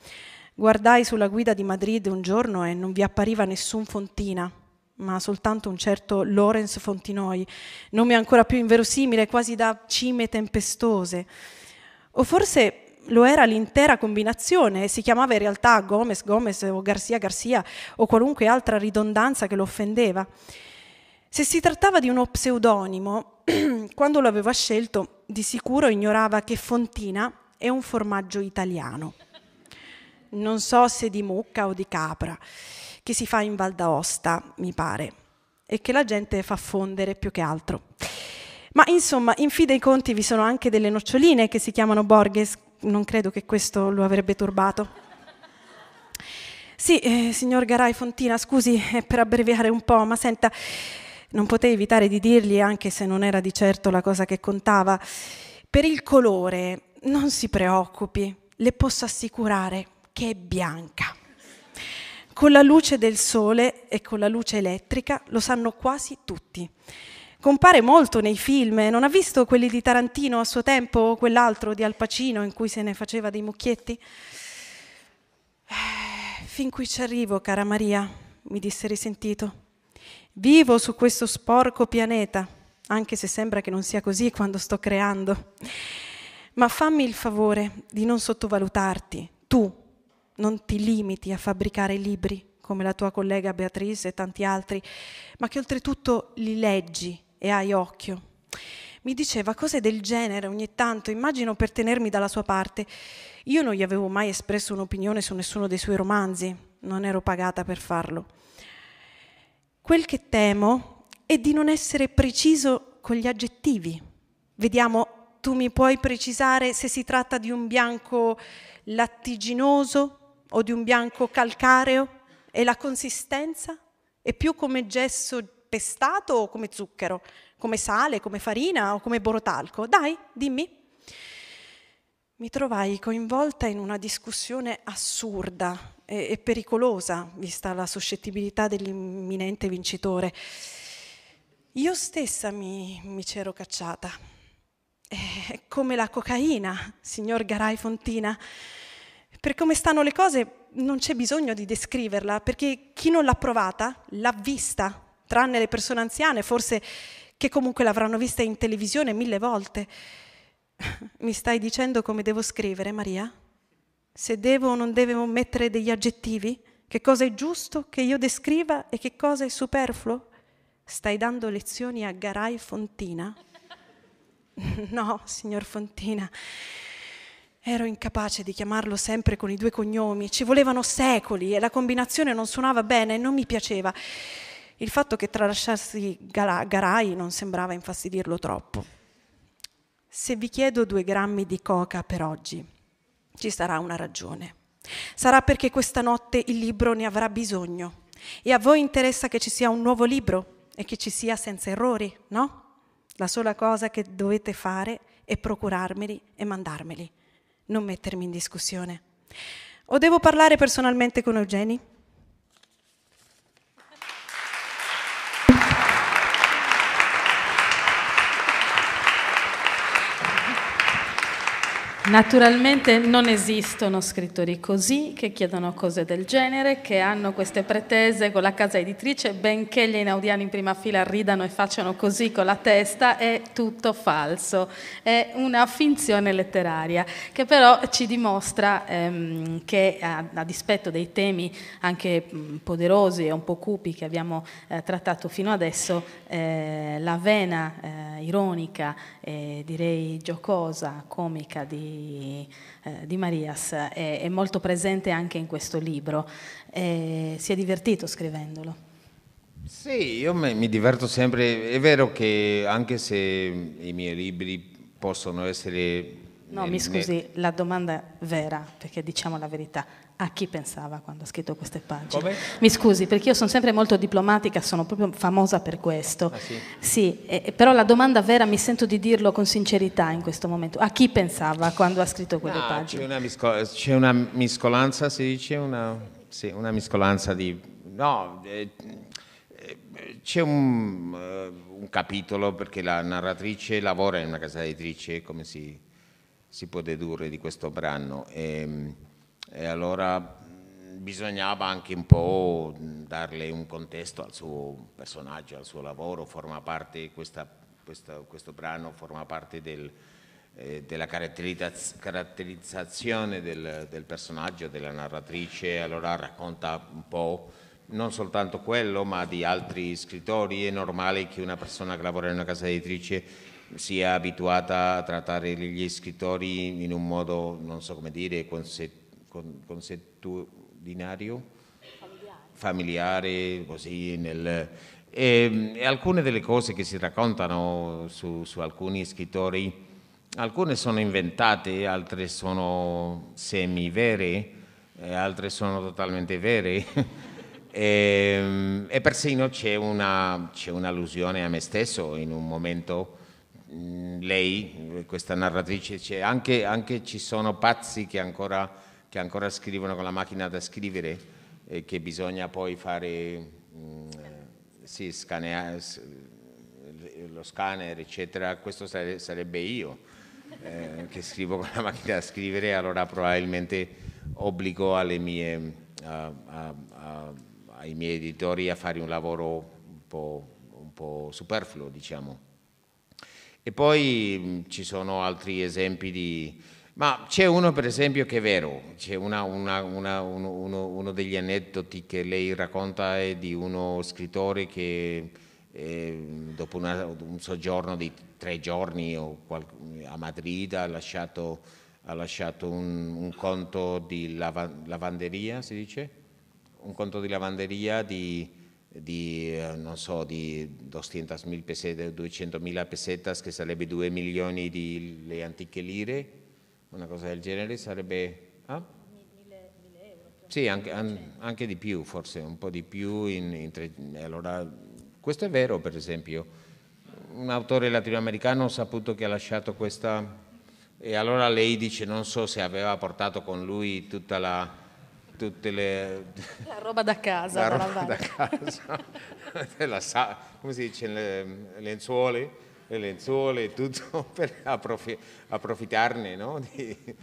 Guardai sulla guida di Madrid un giorno e non vi appariva nessun Fontina, ma soltanto un certo Lorenz Fontinoi, nome ancora più inverosimile, quasi da cime tempestose. O forse lo era l'intera combinazione, e si chiamava in realtà Gomez, Gomez o Garcia Garcia o qualunque altra ridondanza che lo offendeva. Se si trattava di uno pseudonimo, quando lo aveva scelto, di sicuro ignorava che Fontina è un formaggio italiano. Non so se di mucca o di capra, che si fa in Val d'Aosta, mi pare, e che la gente fa fondere più che altro. Ma insomma, in fide ai conti vi sono anche delle noccioline che si chiamano Borges, non credo che questo lo avrebbe turbato. Sì, eh, signor Garai Fontina, scusi eh, per abbreviare un po', ma senta, non potei evitare di dirgli, anche se non era di certo la cosa che contava, per il colore non si preoccupi, le posso assicurare che è bianca. Con la luce del sole e con la luce elettrica lo sanno quasi tutti. Compare molto nei film, non ha visto quelli di Tarantino a suo tempo o quell'altro di Al Pacino in cui se ne faceva dei mucchietti? Eh, fin qui ci arrivo, cara Maria, mi disse risentito. Vivo su questo sporco pianeta, anche se sembra che non sia così quando sto creando. Ma fammi il favore di non sottovalutarti. Tu non ti limiti a fabbricare libri come la tua collega Beatrice e tanti altri, ma che oltretutto li leggi e hai occhio. Mi diceva cose del genere ogni tanto, immagino per tenermi dalla sua parte. Io non gli avevo mai espresso un'opinione su nessuno dei suoi romanzi, non ero pagata per farlo. Quel che temo è di non essere preciso con gli aggettivi. Vediamo, tu mi puoi precisare se si tratta di un bianco lattiginoso o di un bianco calcareo? E la consistenza? È più come gesso pestato o come zucchero? Come sale, come farina o come borotalco? Dai, dimmi. Mi trovai coinvolta in una discussione assurda e, e pericolosa, vista la suscettibilità dell'imminente vincitore. Io stessa mi, mi c'ero cacciata. È come la cocaina, signor Garai Fontina. Per come stanno le cose non c'è bisogno di descriverla, perché chi non l'ha provata l'ha vista, tranne le persone anziane, forse che comunque l'avranno vista in televisione mille volte. Mi stai dicendo come devo scrivere, Maria? se devo o non devo mettere degli aggettivi, che cosa è giusto che io descriva e che cosa è superfluo? Stai dando lezioni a Garai Fontina? no, signor Fontina. Ero incapace di chiamarlo sempre con i due cognomi, ci volevano secoli e la combinazione non suonava bene e non mi piaceva. Il fatto che tralasciassi Garai non sembrava infastidirlo troppo. Se vi chiedo due grammi di coca per oggi, ci sarà una ragione. Sarà perché questa notte il libro ne avrà bisogno. E a voi interessa che ci sia un nuovo libro e che ci sia senza errori, no? La sola cosa che dovete fare è procurarmeli e mandarmeli, non mettermi in discussione. O devo parlare personalmente con Eugeni? Naturalmente non esistono scrittori così che chiedono cose del genere, che hanno queste pretese con la casa editrice, benché gli inaudiani in prima fila ridano e facciano così con la testa, è tutto falso, è una finzione letteraria che però ci dimostra ehm, che a, a, dispetto dei temi anche mm, poderosi e un po' cupi che abbiamo eh, trattato fino adesso, eh, la vena eh, ironica e direi giocosa, comica di di, eh, di Marias, è, è, molto presente anche in questo libro. Eh, si è divertito scrivendolo? Sì, io me, mi diverto sempre. È vero che anche se i miei libri possono essere... No, nel, mi scusi, nel... la domanda vera, perché diciamo la verità, a chi pensava quando ha scritto queste pagine. Come? Mi scusi, perché io sono sempre molto diplomatica, sono proprio famosa per questo. Ah, sì, sì eh, però la domanda vera mi sento di dirlo con sincerità in questo momento. A chi pensava quando ha scritto quelle no, ah, pagine? C'è una, miscol- c'è una, miscolanza, si dice? Una, sì, una miscolanza di... No, eh, eh c'è un, uh, un, capitolo perché la narratrice lavora in una casa editrice, come si, si può dedurre di questo brano. E, ehm, e allora mm, bisognava anche un po' darle un contesto al suo personaggio, al suo lavoro, forma questa, questa, questo brano forma parte del, eh, della caratterizzazione del, del, personaggio, della narratrice, allora racconta un po' non soltanto quello ma di altri scrittori, è normale che una persona che lavora in una casa editrice sia abituata a trattare gli scrittori in un modo, non so come dire, consentito consuetudinario, familiare, così nel, e, e, alcune delle cose che si raccontano su, su alcuni scrittori, alcune sono inventate, altre sono semi-vere, altre sono totalmente vere. e, e, persino c'è, una, c'è un'allusione a me stesso in un momento mm, lei, questa narratrice, c'è anche, anche, ci sono pazzi che ancora che ancora scrivono con la macchina da scrivere e che bisogna poi fare, mh, mm, sì, scanea, lo scanner, eccetera, questo sarebbe io eh, che scrivo con la macchina da scrivere, allora probabilmente obbligo mie, a, a, a, ai miei editori a fare un lavoro un po', un po superfluo, diciamo. E poi mh, mm, ci sono altri esempi di ma c'è uno per esempio che è vero, c'è una, una, una, uno, uno, uno, degli aneddoti che lei racconta è di uno scrittore che eh, dopo un soggiorno di tre giorni a Madrid ha lasciato, ha lasciato un, un, conto di lava, lavanderia, si dice? Un conto di lavanderia di, di eh, non so, di 200.000 pesetas, 200.000 pesetas che sarebbe 2 milioni di le antiche lire una cosa del genere sarebbe... Ah? Sì, anche, anche, di più, forse un po' di più. In, in, allora, questo è vero, per esempio. Un autore latinoamericano ha saputo che ha lasciato questa... E allora lei dice, non so se aveva portato con lui tutta la... Tutte le... La roba da casa. La roba da casa. la, come si dice? Le, lenzuoli le lenzuola e tutto per approf- approfittarne, no? Di,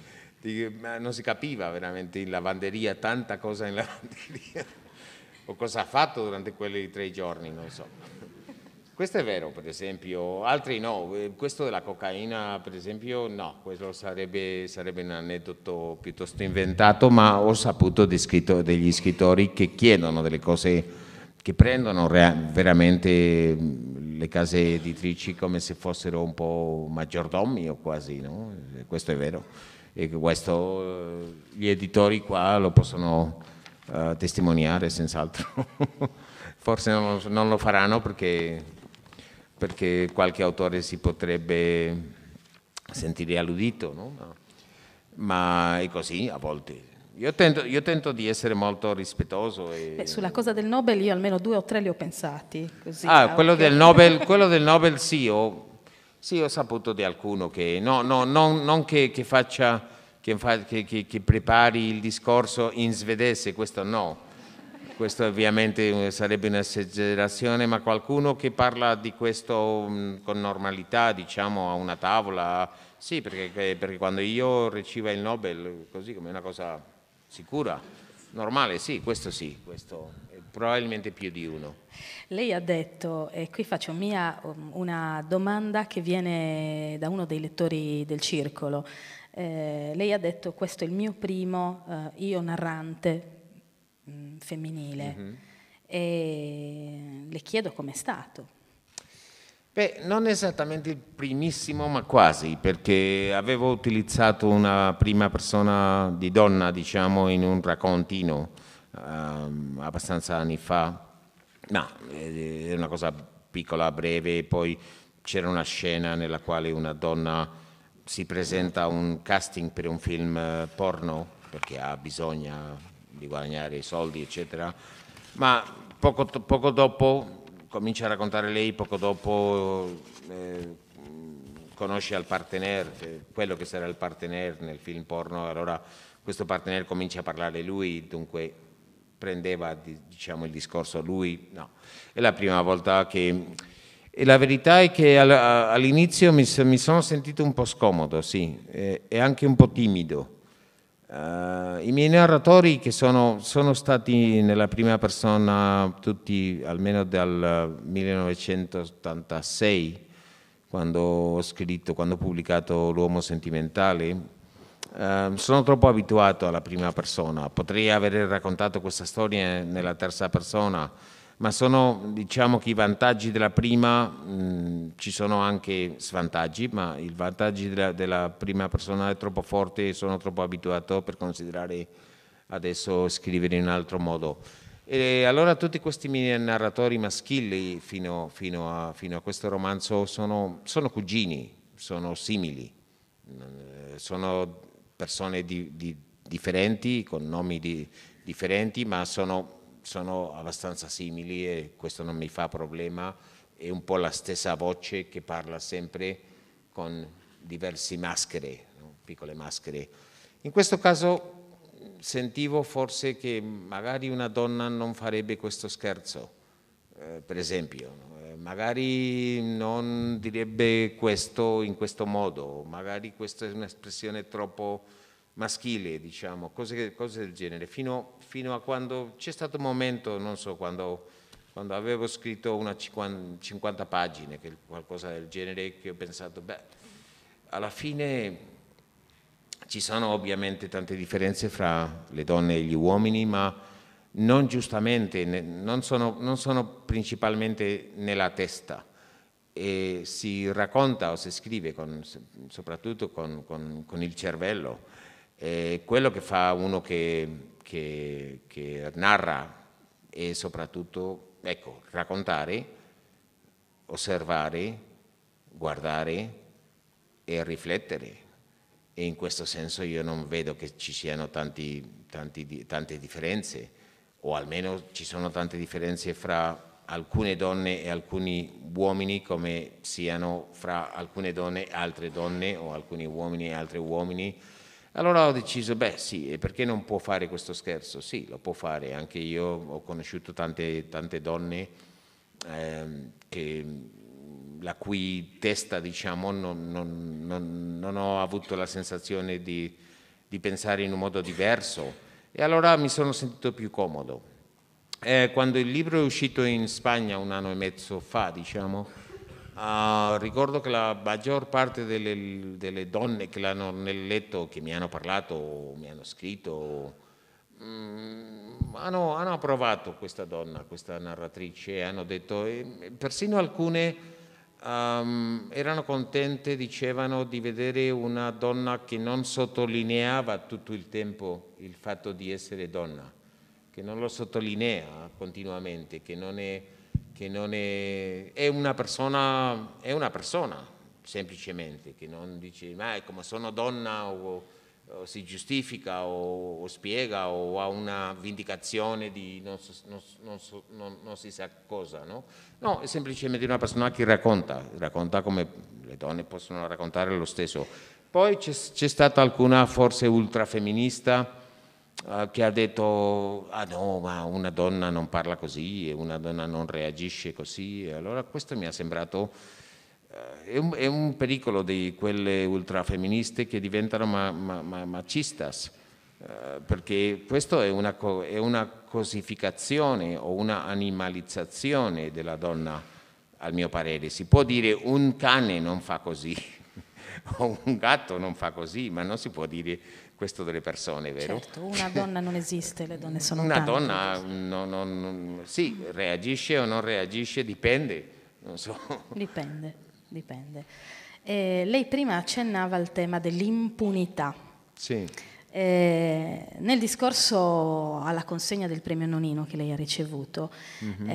di, ma non si capiva veramente in lavanderia, tanta cosa in lavanderia, o cosa ha fatto durante quei tre giorni, non so. Questo è vero, per esempio, altri no, eh, questo della cocaina, per esempio, no, questo sarebbe, sarebbe un aneddoto piuttosto inventato, ma ho saputo scritto, degli scrittori che chiedono delle cose che prendono veramente le case editrici come se fossero un po' maggiordomi o quasi, no? questo è vero. E questo eh, gli editori qua lo possono uh, testimoniare senz'altro. Forse non, non, lo faranno perché, perché, qualche autore si potrebbe sentire alludito, no? ma, ma è così a volte io tento, io tento, di essere molto rispettoso. E... Beh, sulla cosa del Nobel io almeno due o tre li ho pensati. Così, ah, quello, okay. del Nobel, quello del Nobel sì, ho, sì, ho saputo di qualcuno che... No, no, non, non che, che, faccia, che, che, che, prepari il discorso in svedese, questo no. Questo ovviamente eh, sarebbe un'esagerazione, ma qualcuno che parla di questo mm, con normalità, diciamo, a una tavola... Sì, perché, perché quando io ricevo il Nobel, così come una cosa Sicura? Normale, sì, questo sì, questo probabilmente più di uno. Lei ha detto, e qui faccio mia una domanda che viene da uno dei lettori del circolo, eh, lei ha detto questo è il mio primo eh, io narrante mh, mm, femminile mm -hmm. e le chiedo com'è stato Beh, non esattamente il primissimo, ma quasi, perché avevo utilizzato una prima persona di donna, diciamo, in un raccontino ehm, abbastanza anni fa, ma no, è eh, una cosa piccola, breve, poi c'era una scena nella quale una donna si presenta a un casting per un film eh, porno, perché ha bisogno di guadagnare i soldi, eccetera, ma poco, poco dopo comincia a raccontare lei poco dopo eh, conosce al partenaire, quello che sarà il partner nel film porno, allora questo partner comincia a parlare lui, dunque prendeva diciamo, il discorso lui, no, è la prima volta che... E la verità è che all'inizio mi, sono sentito un po' scomodo, sì, e anche un po' timido, Uh, I miei narratori che sono, sono, stati nella prima persona tutti almeno dal 1986, quando ho scritto, quando ho pubblicato L'uomo sentimentale, Uh, sono troppo abituato alla prima persona, potrei aver raccontato questa storia nella terza persona, ma sono, diciamo che i vantaggi della prima, mh, ci sono anche svantaggi, ma i vantaggi della, della prima persona è troppo forte, e sono troppo abituato per considerare adesso scrivere in un altro modo. E allora tutti questi miei narratori maschili fino, fino, a, fino a, questo romanzo sono, sono, cugini, sono simili, eh, sono persone di, di, differenti, con nomi di, differenti, ma sono sono abbastanza simili e questo non mi fa problema, è un po' la stessa voce che parla sempre con diverse maschere, no? piccole maschere. In questo caso sentivo forse che magari una donna non farebbe questo scherzo, eh, per esempio, no? Eh, magari non direbbe questo in questo modo, magari questa è un'espressione troppo maschile, diciamo, cose, cose del genere, fino, fino, a quando c'è stato un momento, non so, quando, quando avevo scritto una 50, 50 pagine, qualcosa del genere, che ho pensato, beh, alla fine ci sono ovviamente tante differenze fra le donne e gli uomini, ma non giustamente, non sono, non sono principalmente nella testa. E si racconta o si scrive con, soprattutto con, con, con il cervello eh, quello che fa uno che, che, che narra e soprattutto ecco, raccontare, osservare, guardare e riflettere. E in questo senso io non vedo che ci siano tanti, tanti, tante differenze, o almeno ci sono tante differenze fra alcune donne e alcuni uomini come siano fra alcune donne e altre donne o alcuni uomini e altri uomini allora ho deciso, beh sì, perché non può fare questo scherzo? Sì, lo può fare, anche io ho conosciuto tante, tante donne ehm, che, la cui testa diciamo, non, non, non, non, ho avuto la sensazione di, di, pensare in un modo diverso e allora mi sono sentito più comodo. Eh, quando il libro è uscito in Spagna un anno e mezzo fa, diciamo, Uh, ricordo che la maggior parte delle, delle donne che l'hanno letto, che mi hanno parlato, o mi hanno scritto, mh, mm, hanno, hanno, approvato questa donna, questa narratrice, hanno detto, e, persino alcune um, erano contente, dicevano di vedere una donna che non sottolineava tutto il tempo il fatto di essere donna, che non lo sottolinea continuamente, che non è che non è, è, una persona, è una persona semplicemente, che non dice ma come sono donna o, o si giustifica o, o, spiega o ha una vindicazione di non, so, non, non, so, non, si sa cosa, no? No, è semplicemente una persona che racconta, racconta come le donne possono raccontare lo stesso. Poi c'è, stata alcuna forse ultrafemminista eh, che ha detto ah no ma una donna non parla così e una donna non reagisce così allora questo mi ha sembrato eh, è un, è un pericolo di quelle ultrafemministe che diventano ma, ma, ma, macistas eh, perché questo è una, è una cosificazione o una animalizzazione della donna al mio parere si può dire un cane non fa così o un gatto non fa così ma non si può dire questo delle persone, vero? Certo, una donna non esiste, le donne sono una tante. Una donna non, non, non, sì, reagisce o non reagisce, dipende, non so. Dipende, dipende. Eh, lei prima accennava al tema dell'impunità. Sì. Eh, nel discorso alla consegna del premio Nonino che lei ha ricevuto, mm-hmm.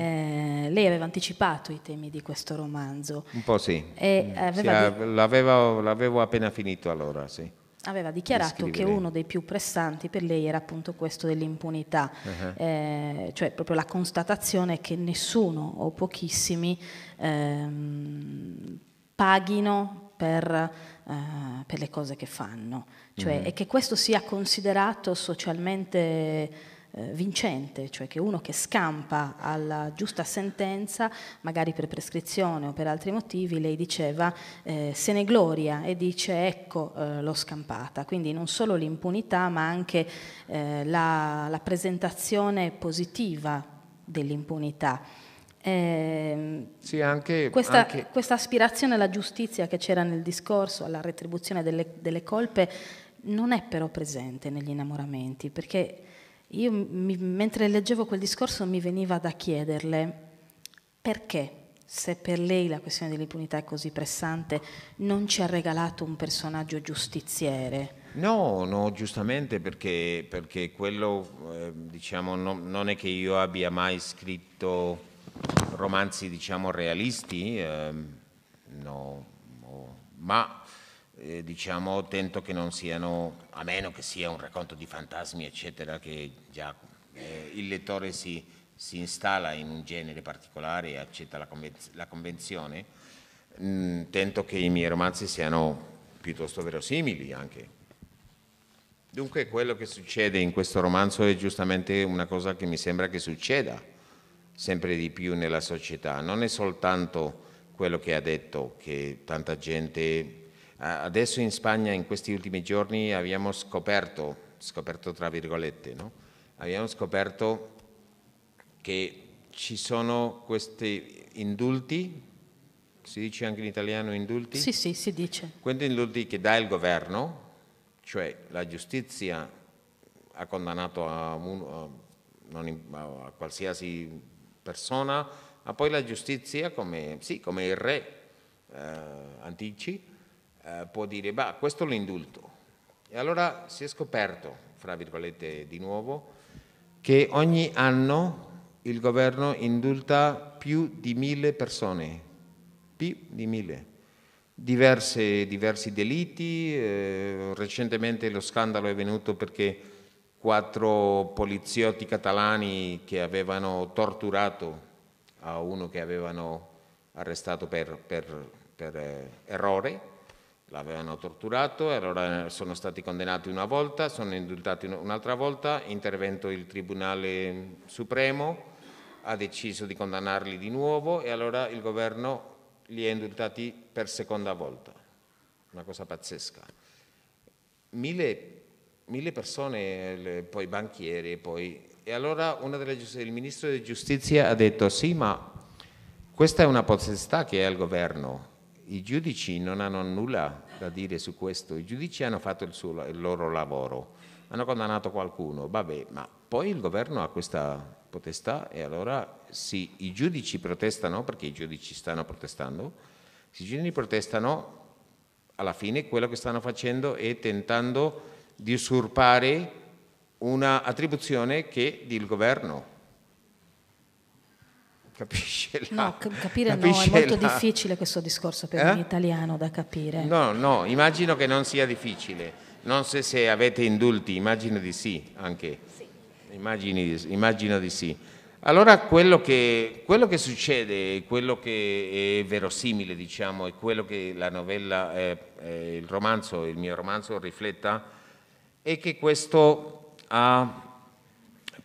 eh, lei aveva anticipato i temi di questo romanzo. Un po' sì. Mm. sì di... l'avevo, l'avevo appena finito allora, sì aveva dichiarato che uno dei più pressanti per lei era appunto questo dell'impunità, uh-huh. eh, cioè proprio la constatazione che nessuno o pochissimi ehm, paghino per, eh, per, le cose che fanno, cioè, uh-huh. e che questo sia considerato socialmente eh, vincente, cioè che uno che scampa alla giusta sentenza, magari per prescrizione o per altri motivi, lei diceva eh, se ne gloria e dice ecco eh, l'ho scampata. Quindi non solo l'impunità ma anche eh, la, la, presentazione positiva dell'impunità. Ehm, sì, anche, questa, anche... questa, aspirazione alla giustizia che c'era nel discorso, alla retribuzione delle, delle colpe, non è però presente negli innamoramenti, perché io, mi, mentre leggevo quel discorso, mi veniva da chiederle perché, se per lei la questione dell'impunità è così pressante, non ci ha regalato un personaggio giustiziere. No, no, giustamente perché, perché quello, eh, diciamo, no, non è che io abbia mai scritto romanzi, diciamo, realisti, eh, no, no, ma eh, diciamo, tento che non siano a meno che sia un racconto di fantasmi, eccetera, che già eh, il lettore si, si, installa in un genere particolare e accetta la, convenz la convenzione, mh, mm, tento che i miei romanzi siano piuttosto verosimili anche. Dunque quello che succede in questo romanzo è giustamente una cosa che mi sembra che succeda sempre di più nella società, non è soltanto quello che ha detto che tanta gente adesso in Spagna in questi ultimi giorni abbiamo scoperto, scoperto tra virgolette, no? abbiamo scoperto che ci sono questi indulti, si dice anche in italiano indulti? Sì, sì, si dice. Questi indulti che dà il governo, cioè la giustizia ha condannato a, un, a, a qualsiasi persona, ma poi la giustizia come, sì, come il re eh, antici eh, può dire, beh, questo lo indulto. E allora si è scoperto, fra virgolette di nuovo, che ogni anno il governo indulta più di mille persone, più di mille. Diverse, diversi delitti, eh, recentemente lo scandalo è venuto perché quattro poliziotti catalani che avevano torturato a uno che avevano arrestato per, per, per eh, errore, l'avevano torturato e allora eh, sono stati condannati una volta, sono indultati un'altra volta, intervento il Tribunale Supremo ha deciso di condannarli di nuovo e allora il governo li ha indultati per seconda volta. Una cosa pazzesca. Mille, mille persone, poi banchieri, poi... E allora delle, il ministro di giustizia ha detto sì, ma questa è una potestà che è al governo i giudici non hanno nulla da dire su questo, i giudici hanno fatto il, suo, il loro lavoro, hanno condannato qualcuno, vabbè, ma poi il governo ha questa potestà e allora sì, i giudici protestano, perché i giudici stanno protestando, i giudici protestano, alla fine quello che stanno facendo è tentando di usurpare un'attribuzione che il del governo capisce la, No, capire capisce no, è molto la... difficile questo discorso per eh? un italiano da capire. No, no, immagino che non sia difficile. Non so se avete indulti, immagino di sì anche. Sì. Immagini, immagino di sì. Allora quello che, quello che succede, quello che è verosimile, diciamo, è quello che la novella, eh, eh, il romanzo, il mio romanzo rifletta, è che questo ha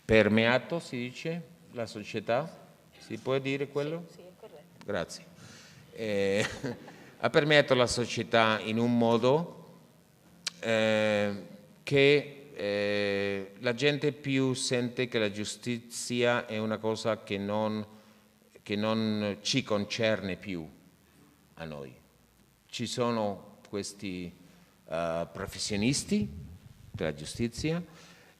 permeato, si dice, la società, si può dire quello? Sì, sì è corretto. Grazie. Eh, ha permesso alla società in un modo eh, che eh, la gente più sente che la giustizia è una cosa che non, che non ci concerne più a noi. Ci sono questi uh, professionisti della giustizia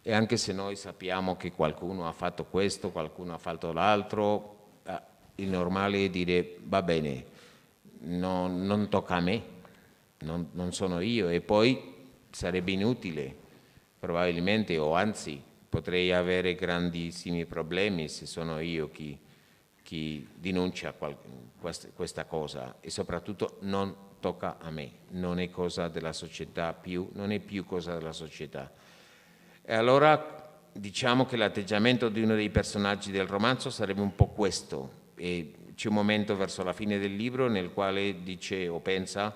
e anche se noi sappiamo che qualcuno ha fatto questo, qualcuno ha fatto l'altro, il normale è dire va bene, no, non tocca a me, non, non sono io e poi sarebbe inutile probabilmente o anzi potrei avere grandissimi problemi se sono io chi, chi denuncia questa cosa e soprattutto non tocca a me, non è cosa della società più, non è più cosa della società. E allora diciamo che l'atteggiamento di uno dei personaggi del romanzo sarebbe un po' questo, e c'è un momento verso la fine del libro nel quale dice o pensa,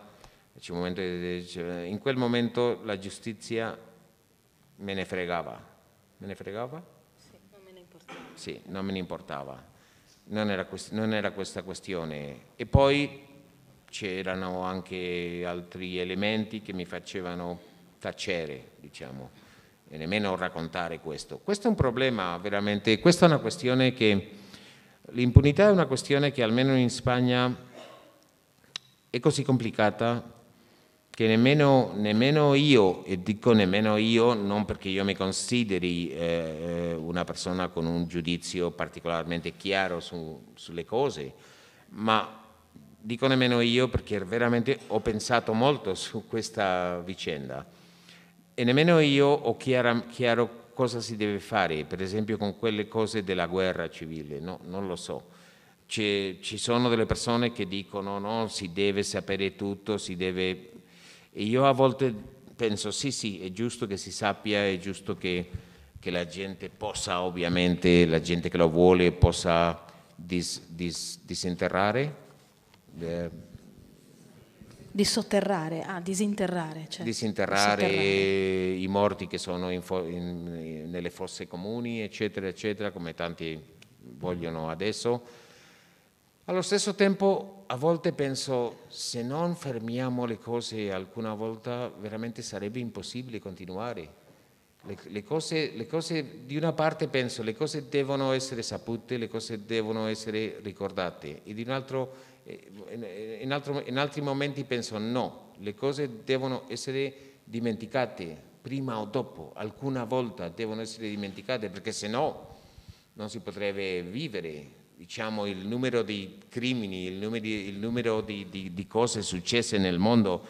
momento, in quel momento la giustizia me ne fregava. Me ne fregava? Sì, non me ne importava. Sì, non me ne importava. Non era, non era questa questione. E poi c'erano anche altri elementi che mi facevano tacere, diciamo, e nemmeno raccontare questo. Questo è un problema veramente, questa è una questione che L'impunità è una questione che almeno in Spagna è così complicata che nemmeno, nemmeno io, e dico nemmeno io non perché io mi consideri eh, una persona con un giudizio particolarmente chiaro su, sulle cose, ma dico nemmeno io perché veramente ho pensato molto su questa vicenda e nemmeno io ho chiaro, chiaro cosa si deve fare, per esempio con quelle cose della guerra civile, no, non lo so. C'è, ci sono delle persone che dicono no, si deve sapere tutto, si deve... E io a volte penso sì, sì, è giusto che si sappia, è giusto che, che la gente possa, ovviamente, la gente che lo vuole possa dis, dis, disinterrare. Eh, di sotterrare, ah, disinterrare. Cioè. Disinterrare, i morti che sono in fo- in, nelle fosse comuni, eccetera, eccetera, come tanti vogliono adesso. Allo stesso tempo, a volte penso, se non fermiamo le cose alcuna volta, veramente sarebbe impossibile continuare. Le, le, cose, le cose, di una parte penso, le cose devono essere sapute, le cose devono essere ricordate, e di un altro in, altro, in altri momenti penso no, le cose devono essere dimenticate prima o dopo, alcuna volta devono essere dimenticate perché se no non si potrebbe vivere. Diciamo, il numero di crimini, il numero, di, il numero di, di, di cose successe nel mondo,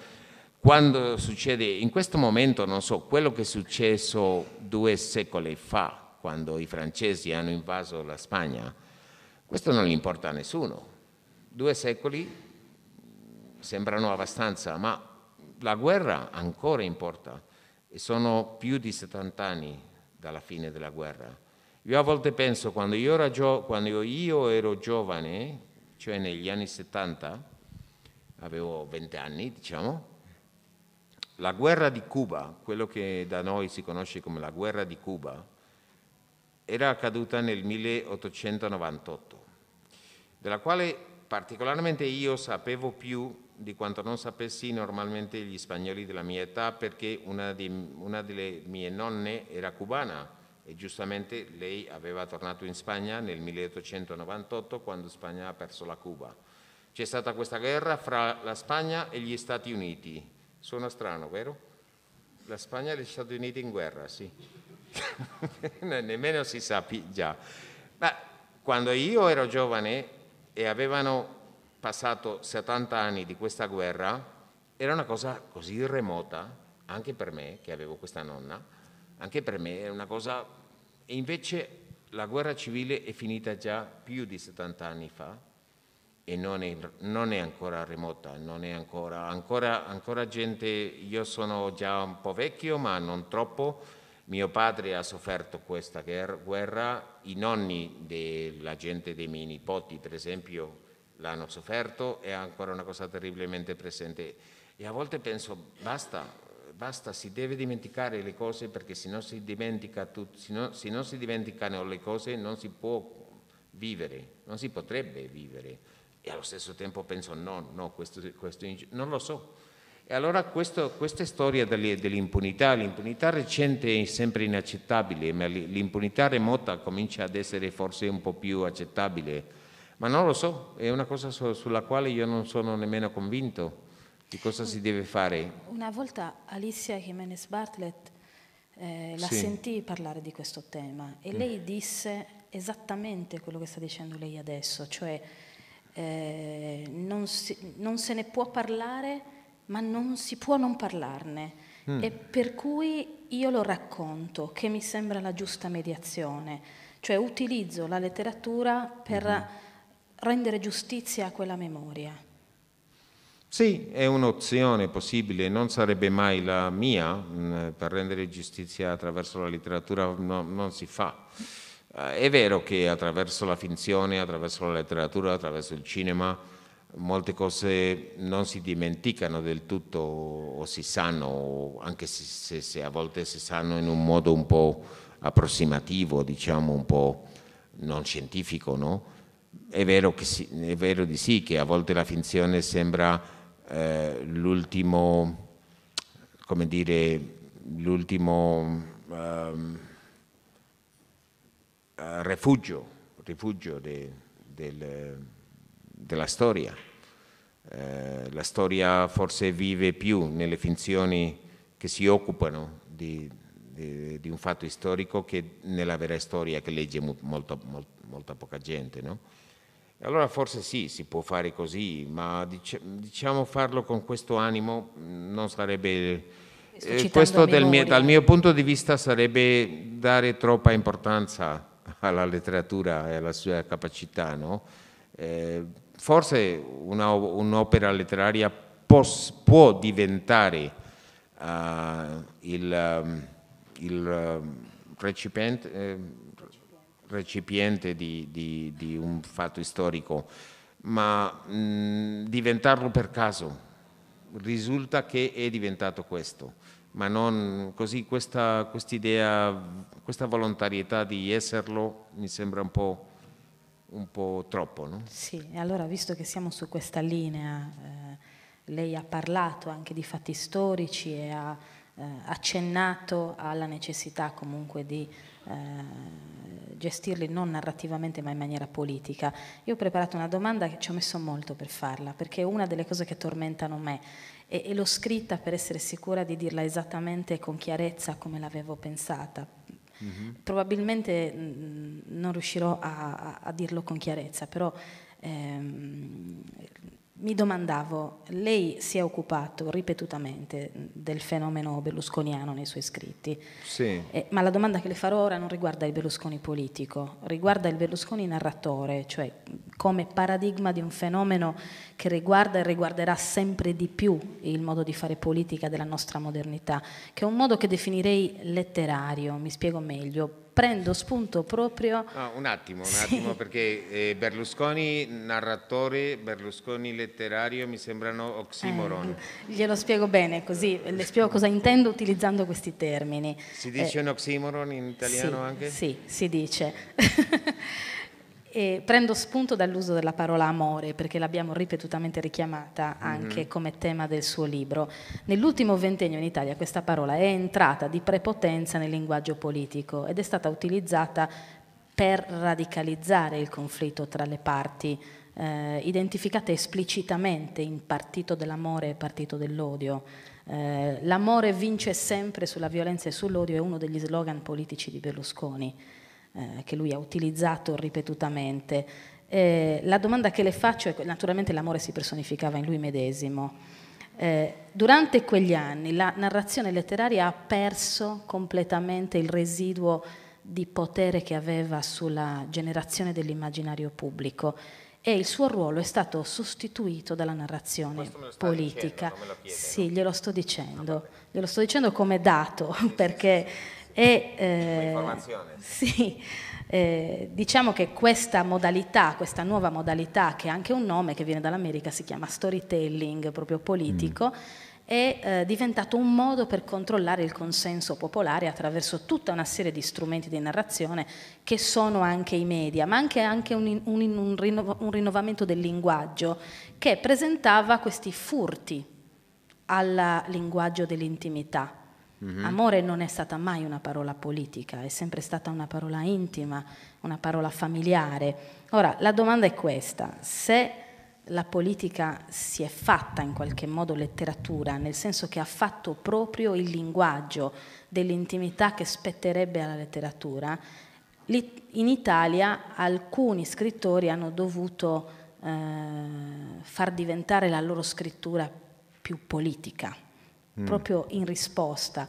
quando succede, in questo momento non so, quello che è successo due secoli fa, quando i francesi hanno invaso la Spagna, questo non importa a nessuno due secoli sembrano abbastanza, ma la guerra ancora importa e sono più di 70 anni dalla fine della guerra. Io a volte penso, quando io, era quando io ero giovane, cioè negli anni 70, avevo 20 anni, diciamo, la guerra di Cuba, quello che da noi si conosce come la guerra di Cuba, era accaduta nel 1898, della quale Particolarmente io sapevo più di quanto non sapessi normalmente gli spagnoli della mia età perché una, di, una delle mie nonne era cubana e giustamente lei aveva tornato in Spagna nel 1898 quando Spagna ha perso la Cuba. C'è stata questa guerra fra la Spagna e gli Stati Uniti. Suona strano, vero? La Spagna e gli Stati Uniti in guerra, sì. Nemmeno si sa già. Ma quando io ero giovane e avevano passato 70 anni di questa guerra, era una cosa così remota, anche per me, che avevo questa nonna, anche per me era una cosa... E invece la guerra civile è finita già più di 70 anni fa e non è, non è ancora remota, non è ancora, ancora, ancora gente, io sono già un po' vecchio ma non troppo, mio padre ha sofferto questa guerra, i nonni della gente dei miei nipoti, per esempio, l'hanno sofferto, è ancora una cosa terribilmente presente. E a volte penso, basta, basta, si deve dimenticare le cose perché se non si, dimentica tutto, se non, se non si dimenticano le cose non si può vivere, non si potrebbe vivere. E allo stesso tempo penso, no, no, questo, questo non lo so e allora questo, queste storie dell'impunità, l'impunità recente è sempre inaccettabile, ma l'impunità remota comincia ad essere forse un po' più accettabile, ma non lo so, è una cosa sulla quale io non sono nemmeno convinto di cosa si deve fare. Una volta Alicia Jimenez Bartlett eh, la sì. sentii parlare di questo tema e mm. lei disse esattamente quello che sta dicendo lei adesso, cioè eh, non, si, non se ne può parlare ma non si può non parlarne. Mm. E per cui io lo racconto, che mi sembra la giusta mediazione, cioè utilizzo la letteratura per mm-hmm. rendere giustizia a quella memoria. Sì, è un'opzione possibile, non sarebbe mai la mia, mh, mm, per rendere giustizia attraverso la letteratura no, non si fa. Eh, è vero che attraverso la finzione, attraverso la letteratura, attraverso il cinema, molte cose non si dimenticano del tutto o si sanno, anche se, se, se, a volte si sanno in un modo un po' approssimativo, diciamo un po' non scientifico, no? È vero, si, è vero di sì che a volte la finzione sembra eh, l'ultimo, come dire, l'ultimo um, rifugio, rifugio de, del della storia. Eh, la storia forse vive più nelle finzioni che si occupano di, di, di, un fatto storico che nella vera storia che legge molto, molto, molta poca gente. No? Allora forse sì, si può fare così, ma dic diciamo farlo con questo animo non sarebbe... Eh, questo mio, dal mio punto di vista sarebbe dare troppa importanza alla letteratura e alla sua capacità, no? eh, forse un'opera letteraria pos, può diventare uh, il, ehm, il ehm, recipiente, eh, recipiente di, di, di, un fatto storico, ma mh, mhmm, diventarlo per caso risulta che è diventato questo, ma non così questa idea, questa volontarietà di esserlo mi sembra un po' un po' troppo, no? Sì, e allora visto che siamo su questa linea, eh, lei ha parlato anche di fatti storici e ha eh, accennato alla necessità comunque di eh, gestirli non narrativamente ma in maniera politica. Io ho preparato una domanda che ci ho messo molto per farla, perché è una delle cose che tormentano me e, e l'ho scritta per essere sicura di dirla esattamente con chiarezza come l'avevo pensata, Mm-hmm. Probabilmente mh, mm, non riuscirò a, a, a, dirlo con chiarezza, però ehm, mi domandavo, lei si è occupato ripetutamente del fenomeno berlusconiano nei suoi scritti, sì. eh, ma la domanda che le farò ora non riguarda il Berlusconi politico, riguarda il Berlusconi narratore, cioè come paradigma di un fenomeno che riguarda e riguarderà sempre di più il modo di fare politica della nostra modernità, che è un modo che definirei letterario, mi spiego meglio, prendo spunto proprio... No, un attimo, un sì. perché eh, Berlusconi narratore, Berlusconi letterario mi sembrano oxymoron. Eh, glielo spiego bene così, le spiego cosa intendo utilizzando questi termini. Si dice eh, un oxymoron in italiano sì, anche? Sì, si dice. E prendo spunto dall'uso della parola amore, perché l'abbiamo ripetutamente richiamata anche mm. come tema del suo libro. Nell'ultimo ventennio in Italia questa parola è entrata di prepotenza nel linguaggio politico ed è stata utilizzata per radicalizzare il conflitto tra le parti, eh, identificate esplicitamente in partito dell'amore e partito dell'odio. Eh, l'amore vince sempre sulla violenza e sull'odio è uno degli slogan politici di Berlusconi eh, che lui ha utilizzato ripetutamente. Eh, la domanda che le faccio è, naturalmente l'amore si personificava in lui medesimo. Eh, durante quegli anni la narrazione letteraria ha perso completamente il residuo di potere che aveva sulla generazione dell'immaginario pubblico e il suo ruolo è stato sostituito dalla narrazione politica. Dicendo, sì, glielo sto dicendo, ah, glielo sto dicendo come dato, perché e, eh, sì, eh, diciamo che questa modalità, questa nuova modalità, che è anche un nome che viene dall'America, si chiama storytelling proprio politico, mm. è eh, diventato un modo per controllare il consenso popolare attraverso tutta una serie di strumenti di narrazione che sono anche i media, ma anche, anche un, un, un, rinnova, un rinnovamento del linguaggio che presentava questi furti al linguaggio dell'intimità Mm-hmm. Amore non è stata mai una parola politica, è sempre stata una parola intima, una parola familiare. Ora, la domanda è questa, se la politica si è fatta in qualche modo letteratura, nel senso che ha fatto proprio il linguaggio dell'intimità che spetterebbe alla letteratura, in Italia alcuni scrittori hanno dovuto eh, far diventare la loro scrittura più politica Mm. proprio in risposta.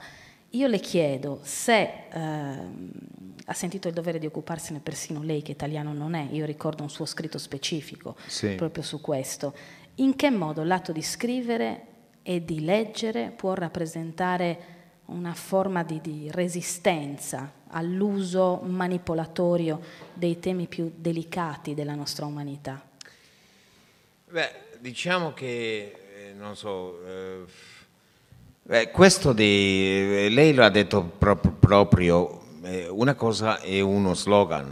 Io le chiedo se eh, ha sentito il dovere di occuparsene persino lei, che italiano non è, io ricordo un suo scritto specifico sì. proprio su questo, in che modo l'atto di scrivere e di leggere può rappresentare una forma di, di resistenza all'uso manipolatorio dei temi più delicati della nostra umanità? Beh, diciamo che, eh, non so... Eh, eh, questo di, eh, lei lo ha detto pro proprio, eh, una cosa è uno slogan,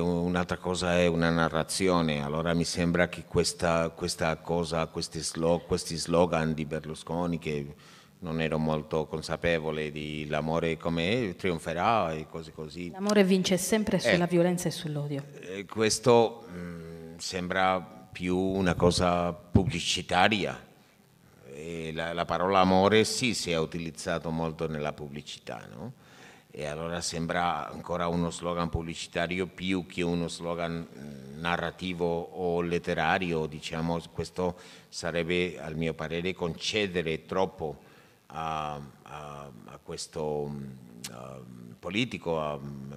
un'altra cosa è una narrazione, allora mi sembra che questa, questa cosa, questi, slo questi, slogan di Berlusconi che non ero molto consapevole di l'amore come trionferà e cose così. L'amore vince sempre sulla eh, violenza e sull'odio. Eh, questo mh, mm, sembra più una cosa pubblicitaria eh, la, la, parola amore sì si è utilizzato molto nella pubblicità, no? E allora sembra ancora uno slogan pubblicitario più che uno slogan mm, narrativo o letterario, diciamo, questo sarebbe a mio parere concedere troppo a, a, a questo mm, a, politico, a, mm,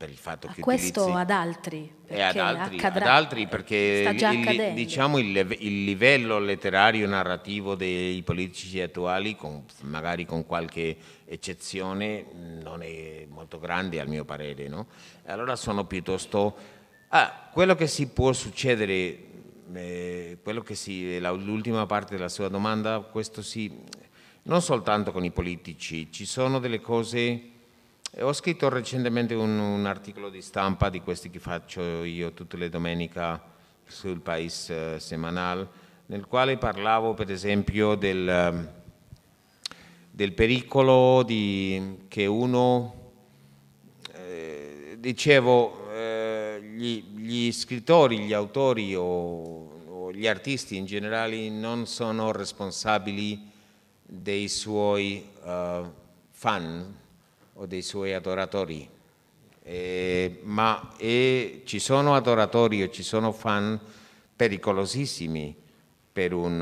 per il fatto a che questo utilizzi... ad altri e eh, ad altri, accadrà, ad altri perché il, diciamo il, il, livello letterario narrativo dei politici attuali con, magari con qualche eccezione non è molto grande al mio parere no? allora sono piuttosto ah, quello che si può succedere eh, si, la, l'ultima parte della sua domanda questo sì non soltanto con i politici ci sono delle cose eh, ho scritto recentemente un, un, articolo di stampa di questi che faccio io tutte le domeniche sul Paese eh, Semanal, nel quale parlavo per esempio del, ehm, del pericolo di, che uno, eh, dicevo, eh, gli, gli, scrittori, gli autori o, o, gli artisti in generale non sono responsabili dei suoi eh, fan, o dei suoi adoratori, eh, ma eh, ci sono adoratori o ci sono fan pericolosissimi per, un,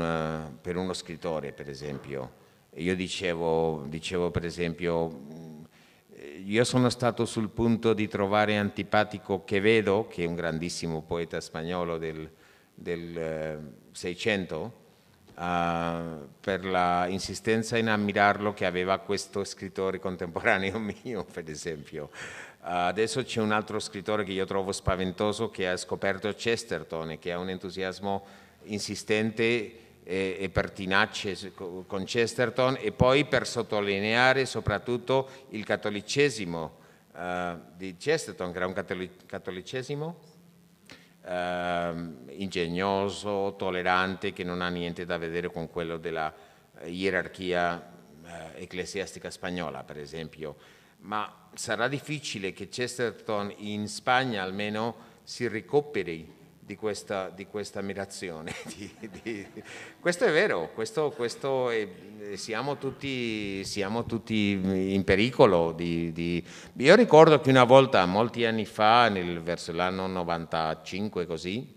eh, per uno scrittore, per esempio. Io dicevo, dicevo, per esempio, eh, io sono stato sul punto di trovare antipatico Quevedo, che è un grandissimo poeta spagnolo del eh, Seicento, Uh, per l'insistenza in ammirarlo che aveva questo scrittore contemporaneo mio, per esempio. Uh, adesso c'è un altro scrittore che io trovo spaventoso che ha scoperto Chesterton e che ha un entusiasmo insistente e, e pertinace con Chesterton e poi per sottolineare soprattutto il cattolicesimo uh, di Chesterton, che era un cattolicesimo ehm, ingegnoso, tollerante, che non ha niente da vedere con quello della eh, ierarchia eh, ecclesiastica spagnola, per esempio. Ma sarà difficile che Chesterton in Spagna almeno si ricoperi di questa, di questa ammirazione. Di, di... Questo è vero, questo, questo è, eh, siamo, tutti, siamo, tutti, in pericolo. Io ricordo che una volta, molti anni fa, nel, verso l'anno 95 così,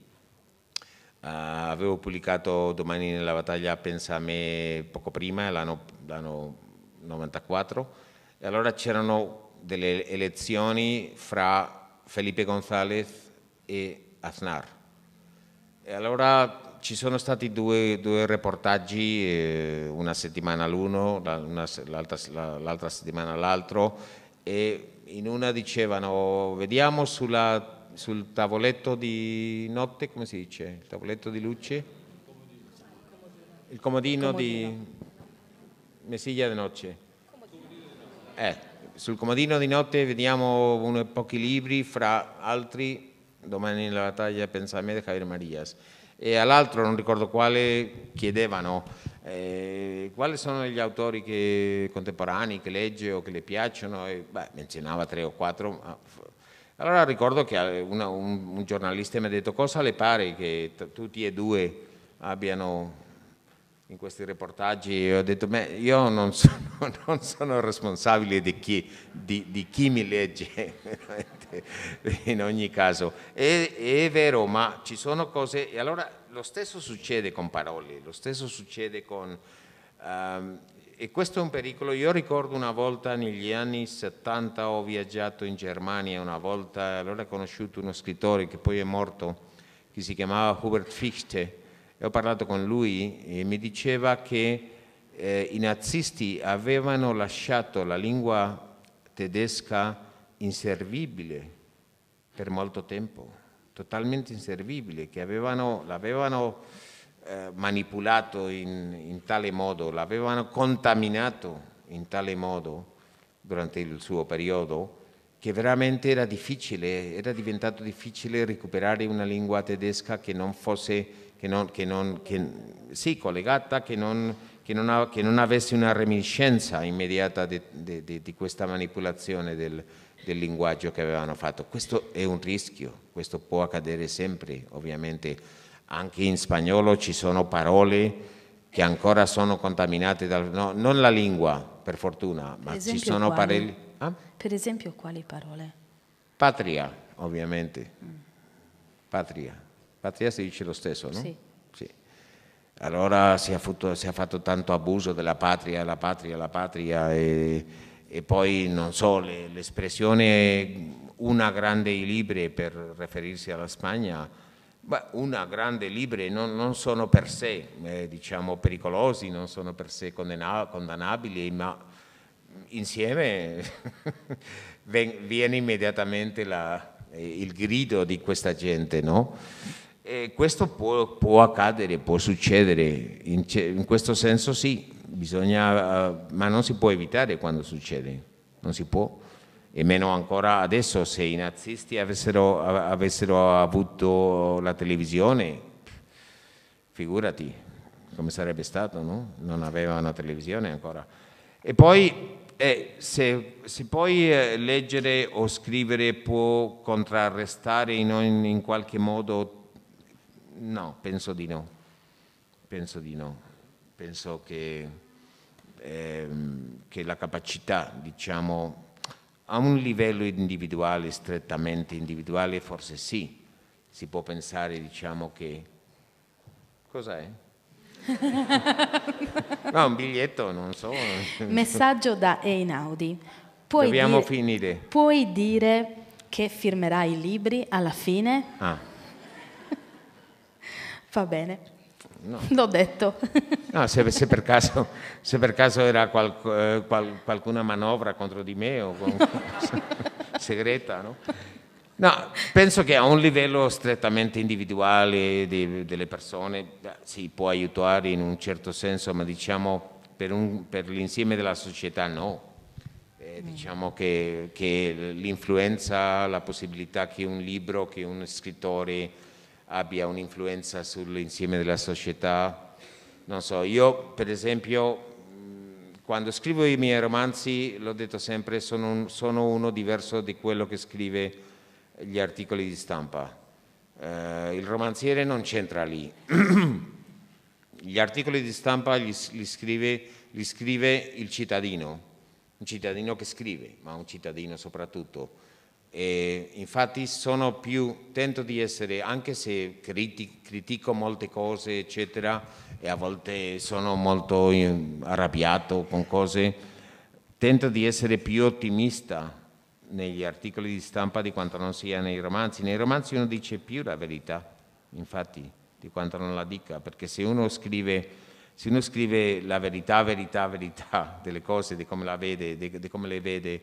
uh, avevo pubblicato Domani nella battaglia Pensa a me poco prima, l'anno, l'anno 94, e allora c'erano delle elezioni fra Felipe González e Aznar allora ci sono stati due, due reportaggi, eh, una settimana l'uno, l'altra settimana l'altro, e in una dicevano, vediamo sulla, sul tavoletto di notte, come si dice? Il tavoletto di luce? Il comodino, Il comodino. di Mesiglia di noce. Eh, sul comodino di notte vediamo un, pochi libri, fra altri domani nella battaglia Pensame Javier Marias, e all'altro, non ricordo quale, chiedevano eh, quali sono gli autori che, contemporanei che legge o che le piacciono, e, beh, menzionava tre o quattro. Ma... Allora ricordo che eh, una, un, un, giornalista mi ha detto cosa le pare che tutti e due abbiano in questi reportaggi ho detto, beh, io non sono, non sono responsabile di chi, di, di chi, mi legge, in ogni caso. È, è, vero, ma ci sono cose... E allora lo stesso succede con parole, lo stesso succede con... Um, e questo è un pericolo. Io ricordo una volta negli anni 70 ho viaggiato in Germania, una volta allora ho conosciuto uno scrittore che poi è morto, che si chiamava Hubert Fichte, e ho parlato con lui e mi diceva che eh, i nazisti avevano lasciato la lingua tedesca inservibile per molto tempo, totalmente inservibile, che avevano, l'avevano eh, manipolato in, in tale modo, l'avevano contaminato in tale modo durante il suo periodo che veramente era difficile, era diventato difficile recuperare una lingua tedesca che non fosse che non, che non che, sì, collegata, che non, che non, ha, che non avesse una reminiscenza immediata di, di, di, di questa manipolazione del, del, linguaggio che avevano fatto. Questo è un rischio, questo può accadere sempre, ovviamente anche in spagnolo ci sono parole che ancora sono contaminate dal... No, non la lingua, per fortuna, ma ci sono parole... Eh? Ah? Per esempio quali parole? Patria, ovviamente. Mm. Patria. Matria si dice lo stesso, no? Sì. sì. Allora si è, fatto, si è, fatto, tanto abuso della patria, la patria, la patria e, e poi, non so, l'espressione una grande libre per riferirsi alla Spagna, ma una grande libre non, non sono per sé, eh, diciamo, pericolosi, non sono per sé condannabili, ma insieme viene immediatamente la, il grido di questa gente, no? E questo può, può, accadere, può succedere, in, in questo senso sì, bisogna, eh, ma non si può evitare quando succede, non si può, e meno ancora adesso se i nazisti avessero, avessero avuto la televisione, figurati come sarebbe stato, no? non avevano la televisione ancora. E poi eh, se, se, poi eh, leggere o scrivere può contrarrestare in, in qualche modo No, penso di no. Penso di no. Penso che, ehm, che la capacità, diciamo, a un livello individuale, strettamente individuale, forse sì. Si può pensare, diciamo, che... Cos'è? no, un biglietto, non so. Messaggio da Einaudi. Puoi Dobbiamo dire, finire. Puoi dire che firmerai i libri alla fine? Ah. Va bene. No. L'ho detto. No, se, se, per caso, se, per caso, era qualc, eh, qual, qualcuna manovra contro di me o con... segreta, no? No, penso che a un livello strettamente individuale di, delle persone eh, si può aiutare in un certo senso, ma diciamo per, un, per l'insieme della società no. Eh, mm. diciamo che, che l'influenza, la possibilità che un libro, che un scrittore abbia un'influenza sull'insieme della società. Non so, io per esempio quando scrivo i miei romanzi, l'ho detto sempre, sono, un, sono uno diverso di quello che scrive gli articoli di stampa. Eh, il romanziere non c'entra lì. gli articoli di stampa li, li, scrive, li scrive il cittadino, un cittadino che scrive, ma un cittadino soprattutto e infatti sono più, tento di essere, anche se critico molte cose, eccetera, e a volte sono molto ehm, arrabbiato con cose, tento di essere più ottimista negli articoli di stampa di quanto non sia nei romanzi. Nei romanzi uno dice più la verità, infatti, di quanto non la dica, perché se uno scrive, se uno scrive la verità, verità, verità delle cose, di come, la vede, di, di come le vede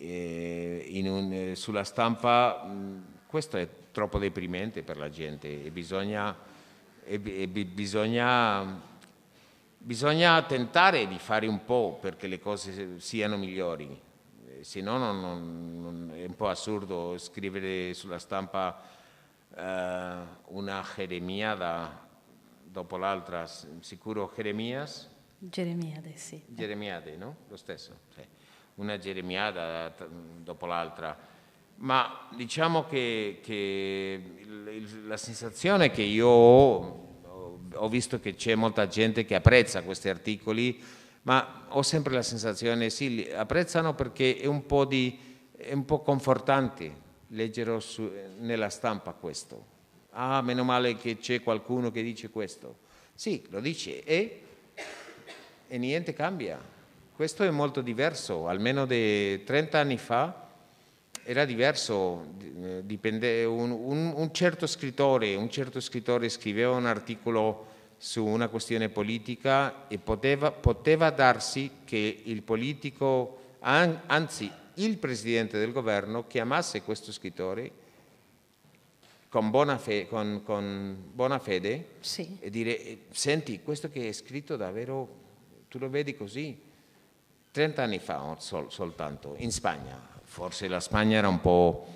eh, un, eh, sulla stampa mh, questo è troppo deprimente per la gente e bisogna, e, e, bisogna, bisogna tentare di fare un po' perché le cose siano migliori, eh, se no non, non, è un po' assurdo scrivere sulla stampa eh, una Jeremiada dopo l'altra, sicuro Geremias? Geremiade, sì. Geremiade, no? Lo stesso. Sì una Geremiada dopo l'altra, ma diciamo che, che la sensazione che io ho, ho visto che c'è molta gente che apprezza questi articoli, ma ho sempre la sensazione, sì, li apprezzano perché è un po', di, è un po confortante leggere nella stampa questo. Ah, meno male che c'è qualcuno che dice questo. Sì, lo dice e, e niente cambia. Questo è molto diverso, almeno 30 anni fa era diverso, eh, dipende, un, un, un, certo scrittore, un, certo scrittore, scriveva un articolo su una questione politica e poteva, poteva darsi che il politico, anzi il presidente del governo, chiamasse questo scrittore con buona, fe, con, con buona fede sì. e dire eh, senti questo che è scritto davvero, tu lo vedi così, 30 anni fa sol, soltanto, in Spagna. Forse la Spagna era un po'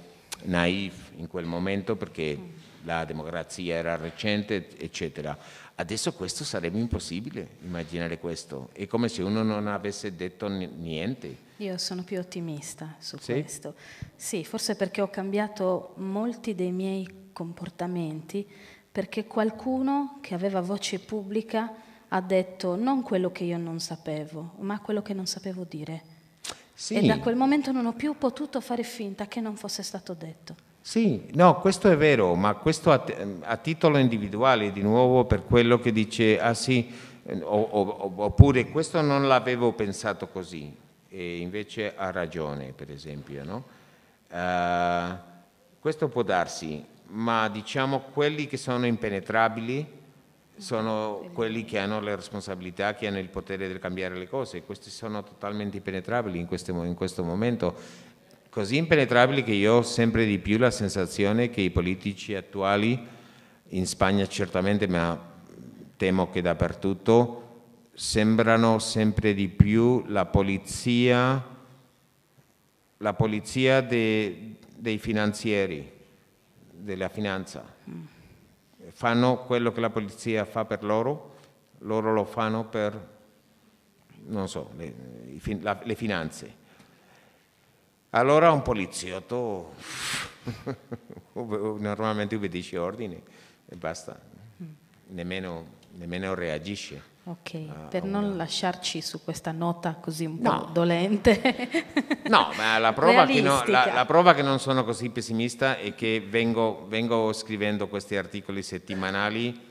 naif in quel momento perché la democrazia era recente, eccetera. Adesso questo sarebbe impossibile immaginare questo, è come se uno non avesse detto niente. Io sono più ottimista su sì? questo. Sì, forse perché ho cambiato molti dei miei comportamenti, perché qualcuno che aveva voce pubblica ha detto non quello che io non sapevo, ma quello che non sapevo dire. Sì. E da quel momento non ho più potuto fare finta che non fosse stato detto. Sì, no, questo è vero, ma questo a, mm, a titolo individuale, di nuovo per quello che dice, ah sì, mm, o, o, oppure questo non l'avevo pensato così, e invece ha ragione, per esempio, no? Uh, questo può darsi, ma diciamo quelli che sono impenetrabili, sono quelli che hanno le responsabilità, che hanno il potere di cambiare le cose. Questi sono totalmente impenetrabili in, queste, in questo momento, così impenetrabili che io ho sempre di più la sensazione che i politici attuali, in Spagna certamente, ma temo che dappertutto, sembrano sempre di più la polizia, la polizia de, dei finanzieri, della finanza. Mm fanno quello che la polizia fa per loro, loro lo fanno per, non so, le, la, le finanze. Allora un poliziotto normalmente obbedisce ordini e basta, mm. nemmeno, nemmeno reagisce. Ok, uh, per non una... lasciarci su questa nota così un po' no. dolente. no, ma la prova, no, la, la prova, che non sono così pessimista è che vengo, vengo scrivendo questi articoli settimanali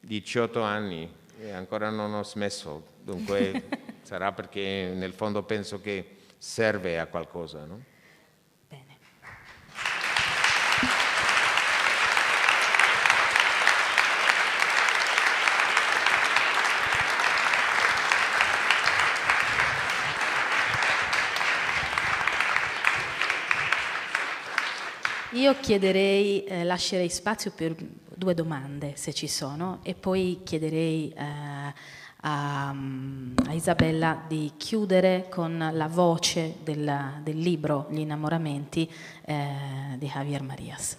18 anni e ancora non ho smesso, dunque sarà perché nel fondo penso che serve a qualcosa, no? Io chiederei, eh, lascerei spazio per due domande, se ci sono, e poi chiederei eh, a, mm, a, Isabella di chiudere con la voce del, del libro Gli innamoramenti eh, di Javier Marias.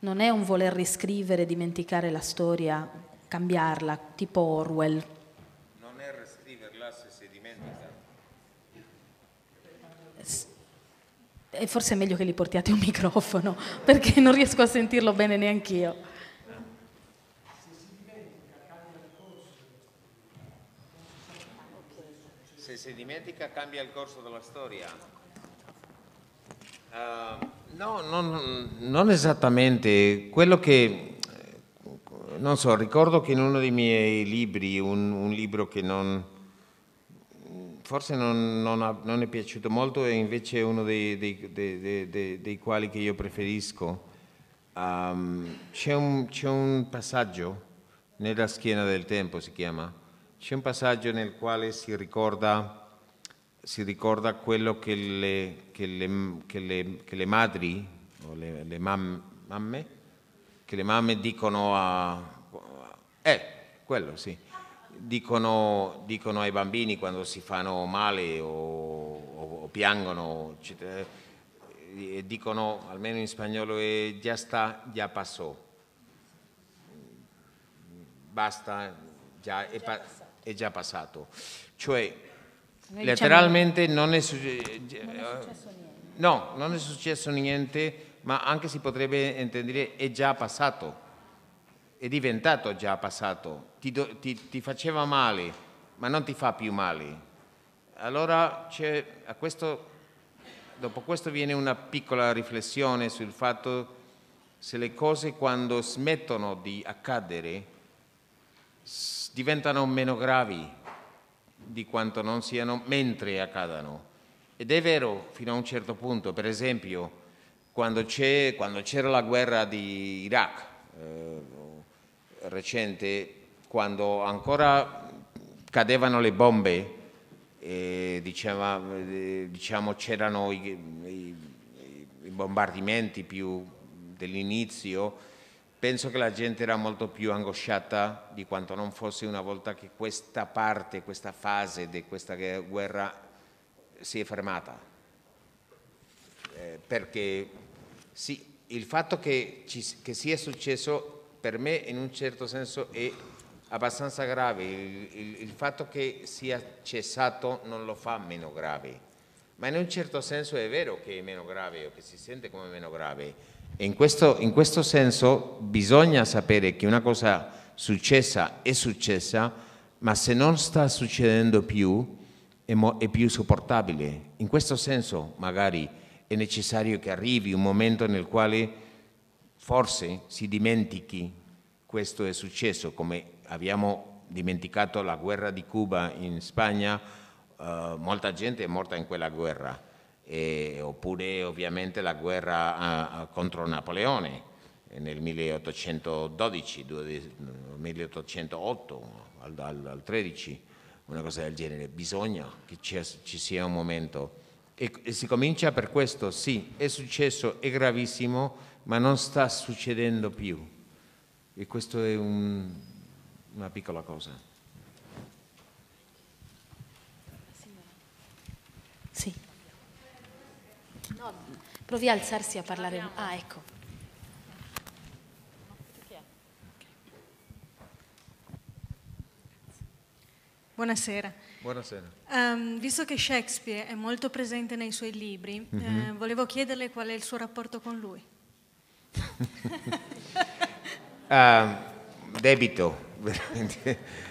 non è un voler riscrivere, dimenticare la storia, cambiarla, tipo Orwell. Non è riscriverla se si dimentica. E forse è meglio che li portiate un microfono, perché non riesco a sentirlo bene neanch'io. Se si dimentica cambia il corso della storia. Uh, No, non, non esattamente. Quello che non so, ricordo che in uno dei miei libri, un, un libro che non, forse non, non, ha, non, è piaciuto molto e invece è uno dei, dei, dei, dei, quali che io preferisco, um, c'è, un, c'è, un, passaggio nella schiena del tempo, si chiama, c'è un passaggio nel quale si ricorda si ricorda quello che le, che le, che le, che le madri, o le, mam, mamme, che le mamme dicono a... Eh, quello sì. Dicono, dicono ai bambini quando si fanno male o, o, o piangono, eccetera, eh, dicono, almeno in spagnolo, è eh, già sta, già passò. Basta, già, è, è già passato. Cioè, Diciamo Letteralmente non è, successo eh, niente. No, non è successo niente, ma anche si potrebbe intendere è già passato, è diventato già passato, ti, ti, ti faceva male, ma non ti fa più male. Allora questo, dopo questo viene una piccola riflessione sul fatto se le cose quando smettono di accadere diventano meno gravi di quanto non siano mentre accadano. Ed è vero fino a un certo punto, per esempio quando, c'era la guerra di Iraq eh, recente, quando ancora cadevano le bombe, e diciamo, diciamo c'erano i, i, i bombardamenti più dell'inizio, Penso che la gente era molto più angosciata di quanto non fosse una volta che questa parte, questa fase di questa guerra si è fermata. Eh, perché sì, il fatto che, ci, che sia successo per me in un certo senso è abbastanza grave, il, il, il, fatto che sia cessato non lo fa meno grave, ma in un certo senso è vero che è meno grave o che si sente come meno grave, in questo, in questo senso bisogna sapere che una cosa successa è successa, ma se non sta succedendo più è, è più sopportabile. In questo senso magari è necessario che arrivi un momento nel quale forse si dimentichi questo è successo, come abbiamo dimenticato la guerra di Cuba in Spagna, eh, molta gente è morta in quella guerra eh, oppure ovviamente la guerra eh, contro Napoleone eh, nel 1812, 1808 al, al, al, 13, una cosa del genere. Bisogna che ci, ci sia un momento. E, e si comincia per questo, sì, è successo, è gravissimo, ma non sta succedendo più. E questo è un, una piccola cosa. Sì. No, provi a alzarsi a parlare. Ah, ecco. Buonasera. Buonasera. Um, visto che Shakespeare è molto presente nei suoi libri, mm-hmm. eh, mhm. volevo chiederle qual è il suo rapporto con lui. uh, debito, veramente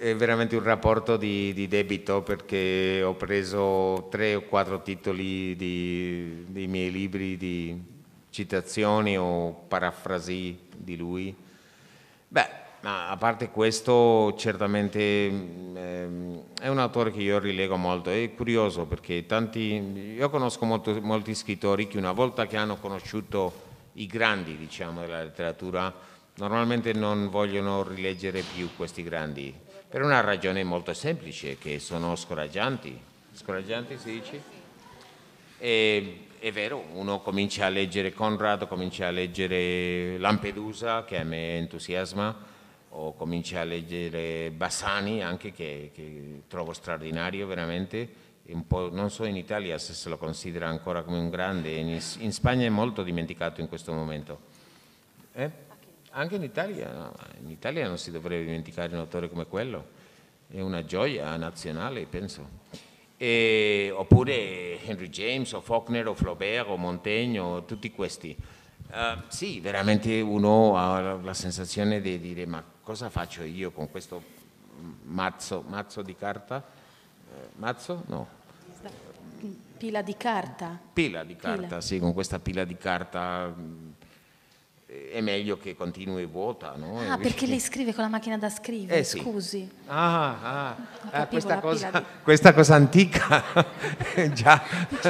è veramente un rapporto di, di, debito perché ho preso tre o quattro titoli di, dei miei libri di citazioni o parafrasi di lui. Beh, ma a parte questo, certamente ehm, è un autore che io rilego molto, è curioso perché tanti, io conosco molto, molti scrittori che una volta che hanno conosciuto i grandi diciamo, della letteratura, normalmente non vogliono rileggere più questi grandi per una ragione molto semplice, che sono scoraggianti. Scoraggianti si dice? E, è vero, uno comincia a leggere Conrad, comincia a leggere Lampedusa, che a me entusiasma, o comincia a leggere Bassani, anche che, che trovo straordinario veramente, non so in Italia se se lo considera ancora come un grande, in, in Spagna è molto dimenticato in questo momento. Eh? Anche in Italia, no? in Italia non si dovrebbe dimenticare un autore come quello, è una gioia nazionale, penso. E, oppure Henry James o Faulkner o Flaubert o Montaigne o tutti questi. Uh, sì, veramente uno ha la sensazione di dire ma cosa faccio io con questo mazzo, mazzo di carta? Uh, mazzo? No. Pila di carta. Pila di carta, pila. sì, con questa pila di carta è meglio che continui vuota. No? Ah, perché lei scrive con la macchina da scrivere, eh, sì. scusi. Ah, ah. ah questa, cosa, di... questa, cosa, antica, già.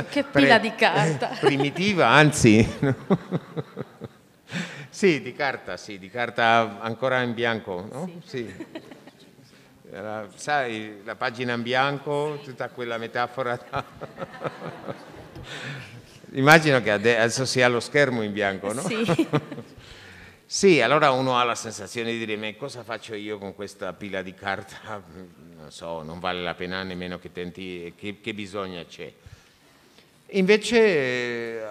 Che pila pre... di carta. primitiva, anzi. sì, di carta, sì, di carta ancora in bianco, no? Sì. sì. Era, sai, la pagina in bianco, tutta quella metafora. Immagino che adesso sia lo schermo in bianco, no? Sì. Sì, allora uno ha la sensazione di dire, ma cosa faccio io con questa pila di carta? Non so, non vale la pena nemmeno che tenti, che, che bisogno c'è. Invece eh,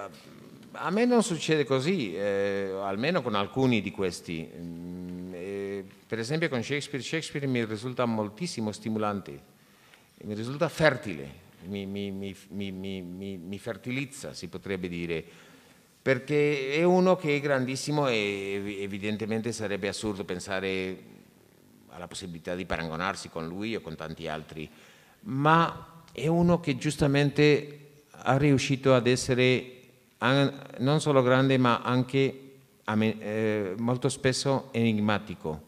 a me non succede così, eh, almeno con alcuni di questi. Mm, eh, per esempio con Shakespeare, Shakespeare mi risulta moltissimo stimolante, mi risulta fertile, mi, mi, mi, mi fertilizza, si potrebbe dire perché è uno che è grandissimo e evidentemente sarebbe assurdo pensare alla possibilità di paragonarsi con lui o con tanti altri, ma è uno che giustamente ha riuscito ad essere non solo grande ma anche eh, molto spesso enigmatico,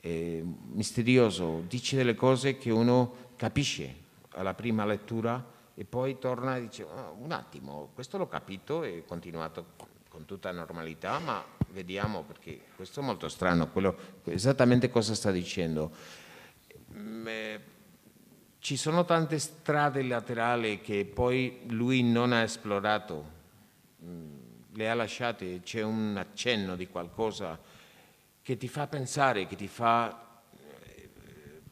eh, misterioso, dice delle cose che uno capisce alla prima lettura e poi torna e dice oh, un attimo, questo l'ho capito e ho continuato con tutta normalità, ma vediamo perché questo è molto strano, quello, esattamente cosa sta dicendo. Mm, eh, ci sono tante strade laterali che poi lui non ha esplorato, mm, le ha lasciate, c'è un accenno di qualcosa che ti fa pensare, che ti fa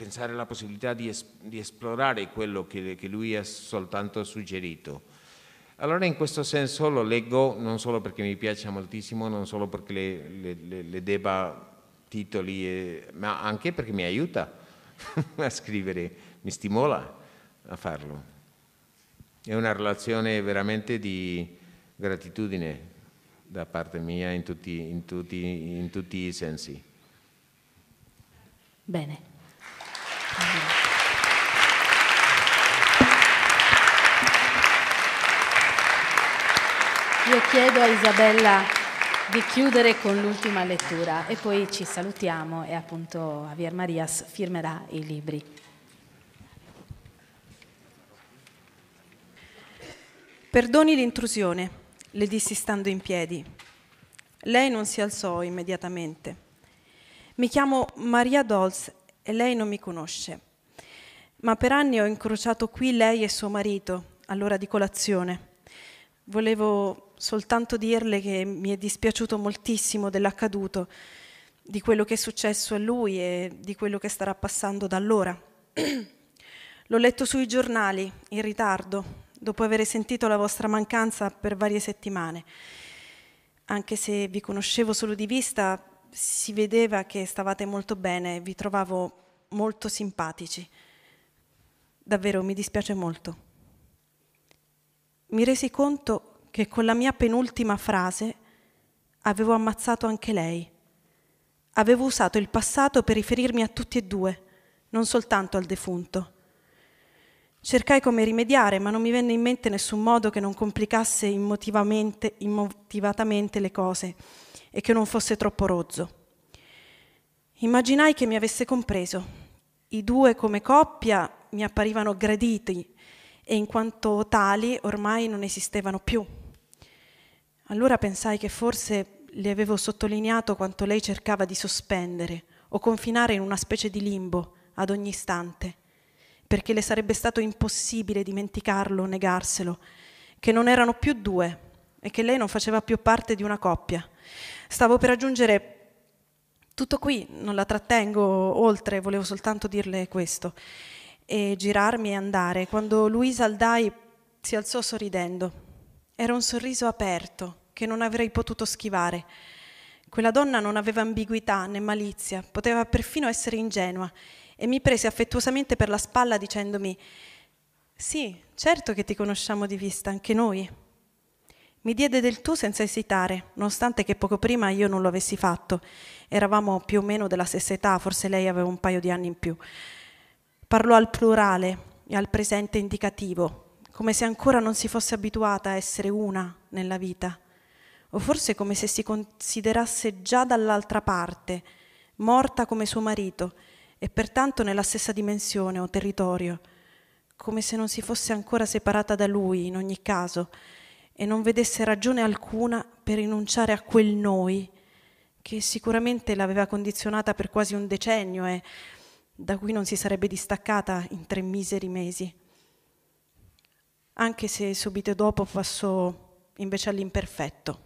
pensare alla possibilità di, es di esplorare quello che, che lui ha soltanto suggerito. Allora in questo senso lo leggo non solo perché mi piace moltissimo, non solo perché le, le, le, le deba titoli, eh, ma anche perché mi aiuta a scrivere, mi stimola a farlo. È una relazione veramente di gratitudine da parte mia in tutti, in tutti, in tutti i sensi. Bene. Io chiedo a Isabella di chiudere con l'ultima lettura e poi ci salutiamo e appunto Javier Marias firmerà i libri. Perdoni l'intrusione, le dissi stando in piedi. Lei non si alzò immediatamente. Mi chiamo Maria Dolz e lei non mi conosce. Ma per anni ho incrociato qui lei e suo marito all'ora di colazione. Volevo soltanto dirle che mi è dispiaciuto moltissimo dell'accaduto, di quello che è successo a lui e di quello che starà passando da allora. L'ho letto sui giornali in ritardo, dopo aver sentito la vostra mancanza per varie settimane. Anche se vi conoscevo solo di vista, si vedeva che stavate molto bene, vi trovavo molto simpatici. Davvero mi dispiace molto. Mi resi conto che con la mia penultima frase avevo ammazzato anche lei. Avevo usato il passato per riferirmi a tutti e due, non soltanto al defunto. Cercai come rimediare, ma non mi venne in mente nessun modo che non complicasse immotivatamente le cose e che non fosse troppo rozzo. Immaginai che mi avesse compreso. I due come coppia mi apparivano graditi e in quanto tali ormai non esistevano più. Allora pensai che forse le avevo sottolineato quanto lei cercava di sospendere o confinare in una specie di limbo ad ogni istante, perché le sarebbe stato impossibile dimenticarlo o negarselo, che non erano più due e che lei non faceva più parte di una coppia, Stavo per aggiungere tutto qui, non la trattengo oltre, volevo soltanto dirle questo e girarmi e andare, quando Luisa Aldai si alzò sorridendo. Era un sorriso aperto che non avrei potuto schivare. Quella donna non aveva ambiguità né malizia, poteva perfino essere ingenua e mi prese affettuosamente per la spalla dicendomi Sì, certo che ti conosciamo di vista, anche noi. Mi diede del tu senza esitare, nonostante che poco prima io non lo avessi fatto. Eravamo più o meno della stessa età, forse lei aveva un paio di anni in più. Parlò al plurale e al presente indicativo, come se ancora non si fosse abituata a essere una nella vita, o forse come se si considerasse già dall'altra parte, morta come suo marito e pertanto nella stessa dimensione o territorio, come se non si fosse ancora separata da lui in ogni caso e non vedesse ragione alcuna per rinunciare a quel noi che sicuramente l'aveva condizionata per quasi un decennio e da cui non si sarebbe distaccata in tre miseri mesi. Anche se subito dopo passò invece all'imperfetto,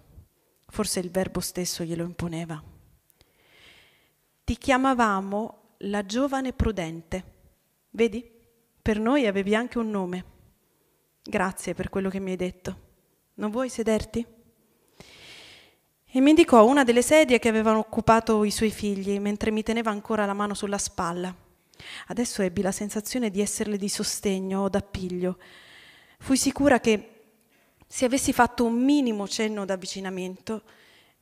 forse il verbo stesso glielo imponeva. Ti chiamavamo la giovane prudente. Vedi? Per noi avevi anche un nome. Grazie per quello che mi hai detto. Non vuoi sederti? E mi indicò una delle sedie che avevano occupato i suoi figli mentre mi teneva ancora la mano sulla spalla. Adesso ebbi la sensazione di esserle di sostegno o d'appiglio. Fui sicura che se avessi fatto un minimo cenno d'avvicinamento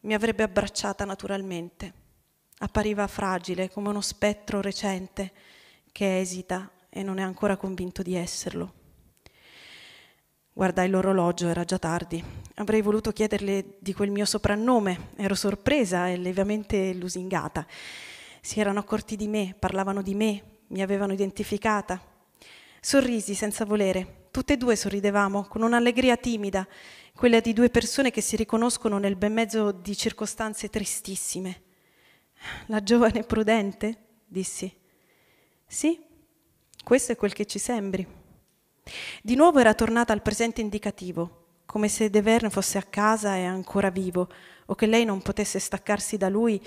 mi avrebbe abbracciata naturalmente. Appariva fragile, come uno spettro recente che esita e non è ancora convinto di esserlo. Guardai l'orologio, era già tardi. Avrei voluto chiederle di quel mio soprannome, ero sorpresa e levemente lusingata. Si erano accorti di me, parlavano di me, mi avevano identificata. Sorrisi senza volere, tutte e due sorridevamo con un'allegria timida, quella di due persone che si riconoscono nel ben mezzo di circostanze tristissime. La giovane prudente? dissi. Sì, questo è quel che ci sembri. Di nuovo era tornata al presente indicativo, come se De Verne fosse a casa e ancora vivo, o che lei non potesse staccarsi da lui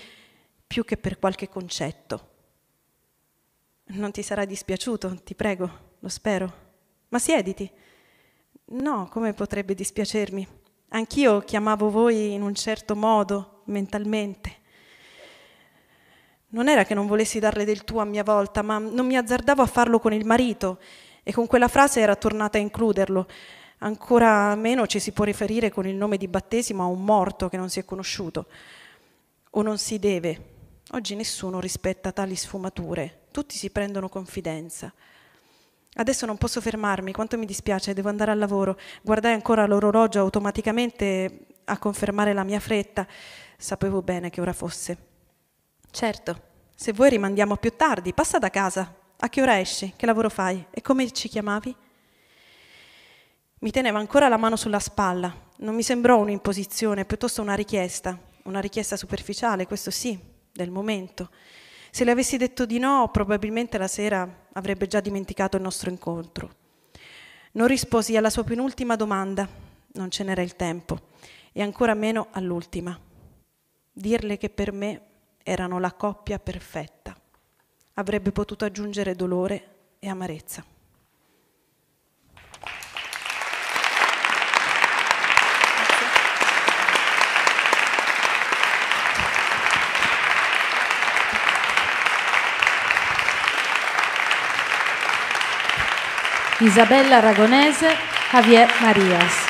più che per qualche concetto. Non ti sarà dispiaciuto, ti prego, lo spero. Ma siediti. No, come potrebbe dispiacermi? Anch'io chiamavo voi in un certo modo, mentalmente. Non era che non volessi darle del tu a mia volta, ma non mi azzardavo a farlo con il marito e con quella frase era tornata a includerlo. Ancora meno ci si può riferire con il nome di battesimo a un morto che non si è conosciuto o non si deve. Oggi nessuno rispetta tali sfumature, tutti si prendono confidenza. Adesso non posso fermarmi, quanto mi dispiace, devo andare al lavoro. Guardai ancora l'orologio automaticamente a confermare la mia fretta. Sapevo bene che ora fosse. Certo, se vuoi rimandiamo più tardi, passa da casa, a che ora esci? Che lavoro fai? E come ci chiamavi? Mi teneva ancora la mano sulla spalla. Non mi sembrò un'imposizione, piuttosto una richiesta, una richiesta superficiale, questo sì, del momento. Se le avessi detto di no, probabilmente la sera avrebbe già dimenticato il nostro incontro. Non risposi alla sua penultima domanda, non ce n'era il tempo, e ancora meno all'ultima. Dirle che per me erano la coppia perfetta avrebbe potuto aggiungere dolore e amarezza. Isabella Aragonese, Javier Marias.